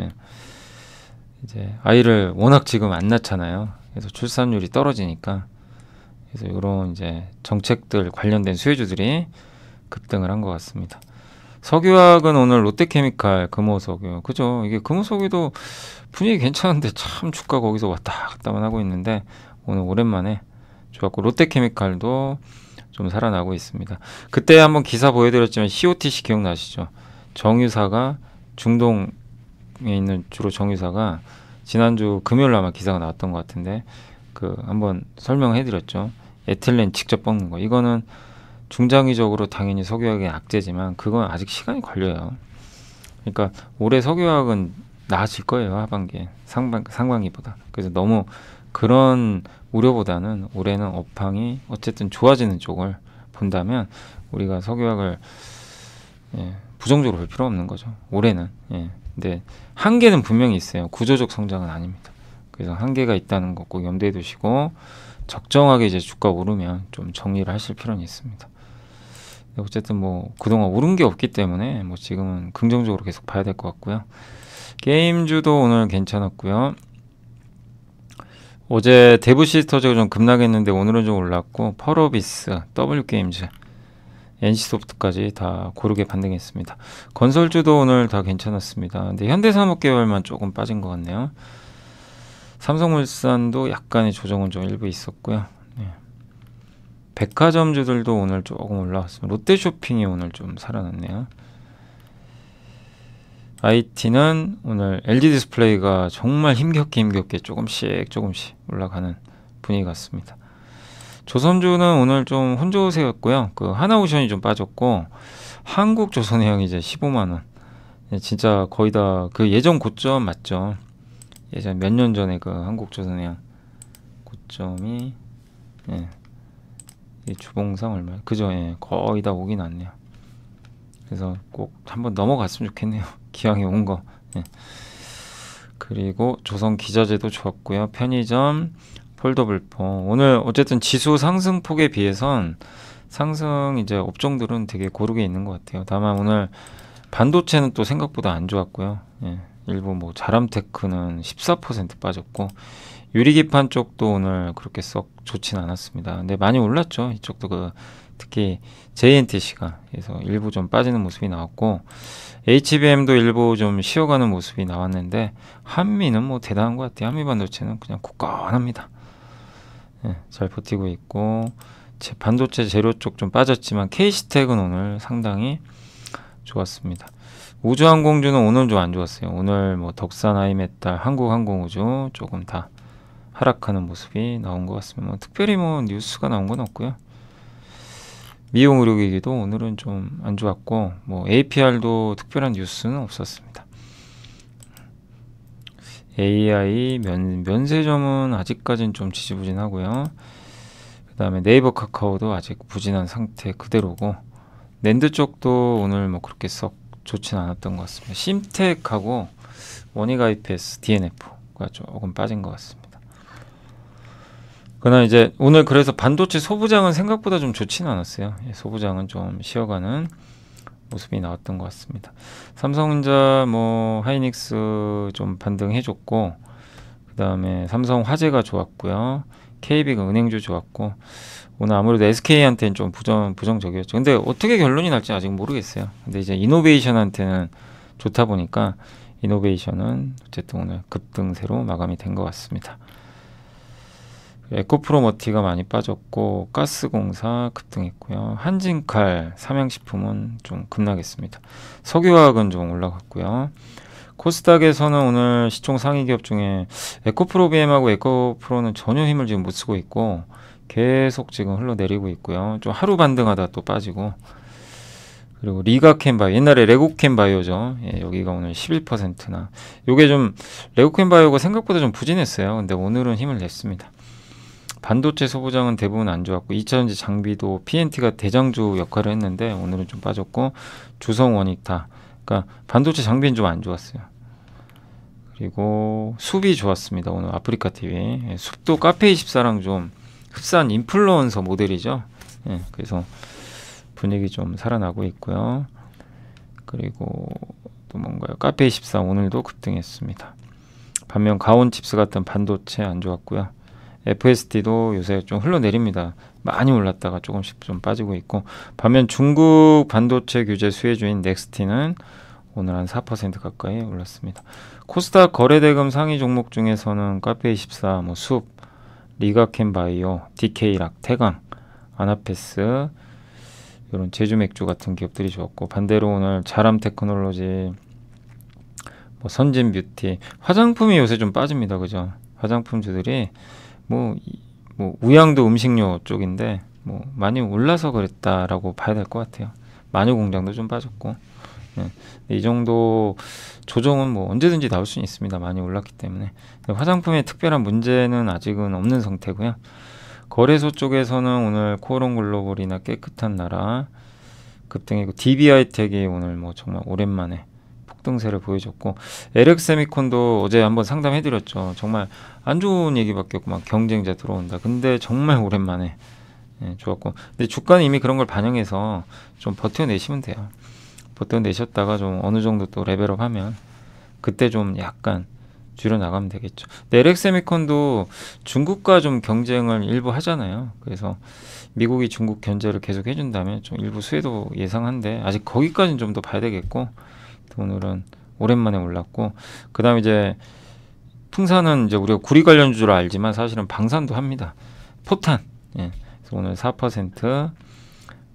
예. 이제 아이를 워낙 지금 안 낳잖아요. 그래서 출산율이 떨어지니까 그래서 이런 이제 정책들 관련된 수혜주들이 급등을 한 것 같습니다. 석유학은 오늘 롯데케미칼 금호석유 그죠 이게 금호석유도 분위기 괜찮은데 참 주가 거기서 왔다 갔다만 하고 있는데 오늘 오랜만에 좋았고 롯데케미칼도 좀 살아나고 있습니다 그때 한번 기사 보여드렸지만 COTC 기억나시죠 정유사가 중동에 있는 주로 정유사가 지난주 금요일 아마 기사가 나왔던 것 같은데 그 한번 설명해 드렸죠 에틸렌 직접 뽑는 거 이거는 중장기적으로 당연히 석유화학의 악재지만 그건 아직 시간이 걸려요. 그러니까 올해 석유화학은 나아질 거예요 하반기에 상반 상반기보다. 그래서 너무 그런 우려보다는 올해는 업황이 어쨌든 좋아지는 쪽을 본다면 우리가 석유학을 예, 부정적으로 볼 필요 없는 거죠. 올해는. 예. 근데 한계는 분명히 있어요. 구조적 성장은 아닙니다. 그래서 한계가 있다는 것 꼭 염두에 두시고 적정하게 이제 주가 오르면 좀 정리를 하실 필요는 있습니다. 네, 어쨌든 뭐 그동안 오른 게 없기 때문에 뭐 지금은 긍정적으로 계속 봐야 될 것 같고요. 게임주도 오늘 괜찮았고요. 어제 데브 시스터즈가 좀 급락했는데 오늘은 좀 올랐고 펄어비스, W게임즈, NC소프트까지 다 고르게 반등했습니다. 건설주도 오늘 다 괜찮았습니다. 근데 현대산업개발만 조금 빠진 것 같네요. 삼성물산도 약간의 조정은 좀 일부 있었고요. 백화점주들도 오늘 조금 올라왔습니다. 롯데쇼핑이 오늘 좀 살아났네요. IT는 오늘 LG 디스플레이가 정말 힘겹게 힘겹게 조금씩 조금씩 올라가는 분위기 같습니다. 조선주는 오늘 좀 혼조세였고요. 그 하나오션이 좀 빠졌고 한국조선의양 이제 15만 원. 예, 진짜 거의 다 그 예전 고점 맞죠? 예전 몇 년 전에 그한국조선의양 고점이 예. 이 주봉상 얼마 그죠? 예, 거의 다 오긴 왔네요. 그래서 꼭 한번 넘어갔으면 좋겠네요. [laughs] 기왕에 온 거. 예. 그리고 조선 기자재도 좋았고요. 편의점, 폴더블폰. 오늘 어쨌든 지수 상승폭에 비해선 상승 이제 업종들은 되게 고르게 있는 것 같아요. 다만 오늘 반도체는 또 생각보다 안 좋았고요. 예. 일부 뭐 자람테크는 14% 빠졌고 유리기판 쪽도 오늘 그렇게 썩 좋진 않았습니다. 근데 많이 올랐죠. 이쪽도 그 특히 JNTC가 그래서 일부 좀 빠지는 모습이 나왔고 HBM도 일부 좀 쉬어가는 모습이 나왔는데 한미는 뭐 대단한 것 같아요. 한미 반도체는 그냥 굳건합니다. 네, 잘 버티고 있고 반도체 재료 쪽 좀 빠졌지만 K시텍은 오늘 상당히 좋았습니다. 우주항공주는 오늘 좀 안 좋았어요. 오늘 뭐 덕산 아이메탈 한국항공우주 조금 다 하락하는 모습이 나온 것 같습니다. 뭐 특별히 뭐 뉴스가 나온 건 없고요. 미용 의료기기도 오늘은 좀 안 좋았고 뭐 APR도 특별한 뉴스는 없었습니다. AI 면, 면세점은 아직까지는 좀 지지부진하고요. 그 다음에 네이버 카카오도 아직 부진한 상태 그대로고 랜드 쪽도 오늘 뭐 그렇게 썩 좋진 않았던 것 같습니다. 심텍하고 원익 IPS, DNF가 조금 빠진 것 같습니다. 그러나 이제 오늘 그래서 반도체 소부장은 생각보다 좀 좋지는 않았어요. 예, 소부장은 좀 쉬어가는 모습이 나왔던 것 같습니다. 삼성전자 뭐 하이닉스 좀 반등해줬고 그 다음에 삼성화재가 좋았고요. KB가 은행주 좋았고 오늘 아무래도 SK한테는 좀 부정, 부정적이었죠. 근데 어떻게 결론이 날지 아직 모르겠어요. 근데 이제 이노베이션한테는 좋다 보니까 이노베이션은 어쨌든 오늘 급등세로 마감이 된 것 같습니다. 에코프로머티가 많이 빠졌고 가스공사 급등했고요. 한진칼, 삼양식품은 좀 급락했습니다. 석유화학은 좀 올라갔고요. 코스닥에서는 오늘 시총 상위 기업 중에 에코프로비엠하고 에코프로는 전혀 힘을 지금 못 쓰고 있고 계속 지금 흘러내리고 있고요. 좀 하루 반등하다 또 빠지고 그리고 리가캔바이 옛날에 레고캔바이오죠 예, 여기가 오늘 11%나 요게 좀 레고캔바이오가 생각보다 좀 부진했어요 근데 오늘은 힘을 냈습니다 반도체 소부장은 대부분 안 좋았고 2차전지 장비도 PNT가 대장주 역할을 했는데 오늘은 좀 빠졌고 주성 원익타 그러니까 반도체 장비는 좀 안 좋았어요. 그리고 숲이 좋았습니다. 오늘 아프리카 TV 예, 숲도 카페 24랑 좀 흡사한 인플루언서 모델이죠. 예, 그래서 분위기 좀 살아나고 있고요. 그리고 또 뭔가요? 카페 24 오늘도 급등했습니다. 반면 가온칩스 같은 반도체 안 좋았고요. FST도 요새 좀 흘러내립니다. 많이 올랐다가 조금씩 좀 빠지고 있고 반면 중국 반도체 규제 수혜주인 넥스티는 오늘 한 4% 가까이 올랐습니다. 코스닥 거래대금 상위 종목 중에서는 카페24, 뭐 숲, 리가캔바이오, DK락, 태강, 아나페스 이런 제주맥주 같은 기업들이 좋았고 반대로 오늘 자람테크놀로지, 뭐 선진뷰티, 화장품이 요새 좀 빠집니다. 그죠? 화장품주들이 뭐, 뭐 우양도 음식료 쪽인데 뭐 많이 올라서 그랬다라고 봐야 될 것 같아요. 마녀 공장도 좀 빠졌고 네. 이 정도 조정은 뭐 언제든지 나올 수는 있습니다. 많이 올랐기 때문에 네, 화장품의 특별한 문제는 아직은 없는 상태고요. 거래소 쪽에서는 오늘 코오롱 글로벌이나 깨끗한 나라 급등이고 DBI 텍이 오늘 뭐 정말 오랜만에 폭등세를 보여줬고 LX 세미콘도 어제 한번 상담해드렸죠. 정말 안 좋은 얘기밖에 없고 막 경쟁자 들어온다. 근데 정말 [laughs] 오랜만에 예, 좋았고 근데 주가는 이미 그런 걸 반영해서 좀 버텨내시면 돼요. 버텨내셨다가 좀 어느 정도 또 레벨업하면 그때 좀 약간 줄여나가면 되겠죠. 넬렉세미콘도 중국과 좀 경쟁을 일부 하잖아요. 그래서 미국이 중국 견제를 계속 해준다면 좀 일부 수혜도 예상한데 아직 거기까지는 좀 더 봐야 되겠고 오늘은 오랜만에 올랐고 그 다음 이제 풍산은 이제 우리가 구리 관련주로 알지만 사실은 방산도 합니다. 포탄. 예. 그래서 오늘 4%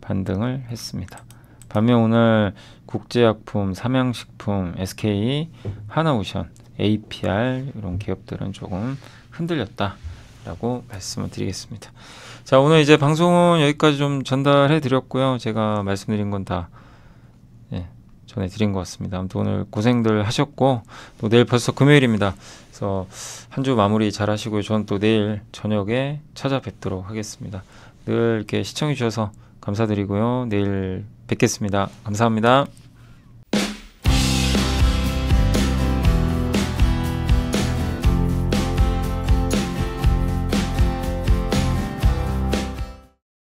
반등을 했습니다. 반면 오늘 국제약품, 삼양식품, SK, 하나우션, APR 이런 기업들은 조금 흔들렸다라고 말씀을 드리겠습니다. 자 오늘 이제 방송은 여기까지 좀 전달해 드렸고요. 제가 말씀드린 건다 예, 전해드린 것 같습니다. 아무튼 오늘 고생들 하셨고 또 내일 벌써 금요일입니다. 그래서 한주 마무리 잘 하시고요. 저는 또 내일 저녁에 찾아뵙도록 하겠습니다. 늘 이렇게 시청해 주셔서 감사드리고요. 내일 뵙겠습니다. 감사합니다.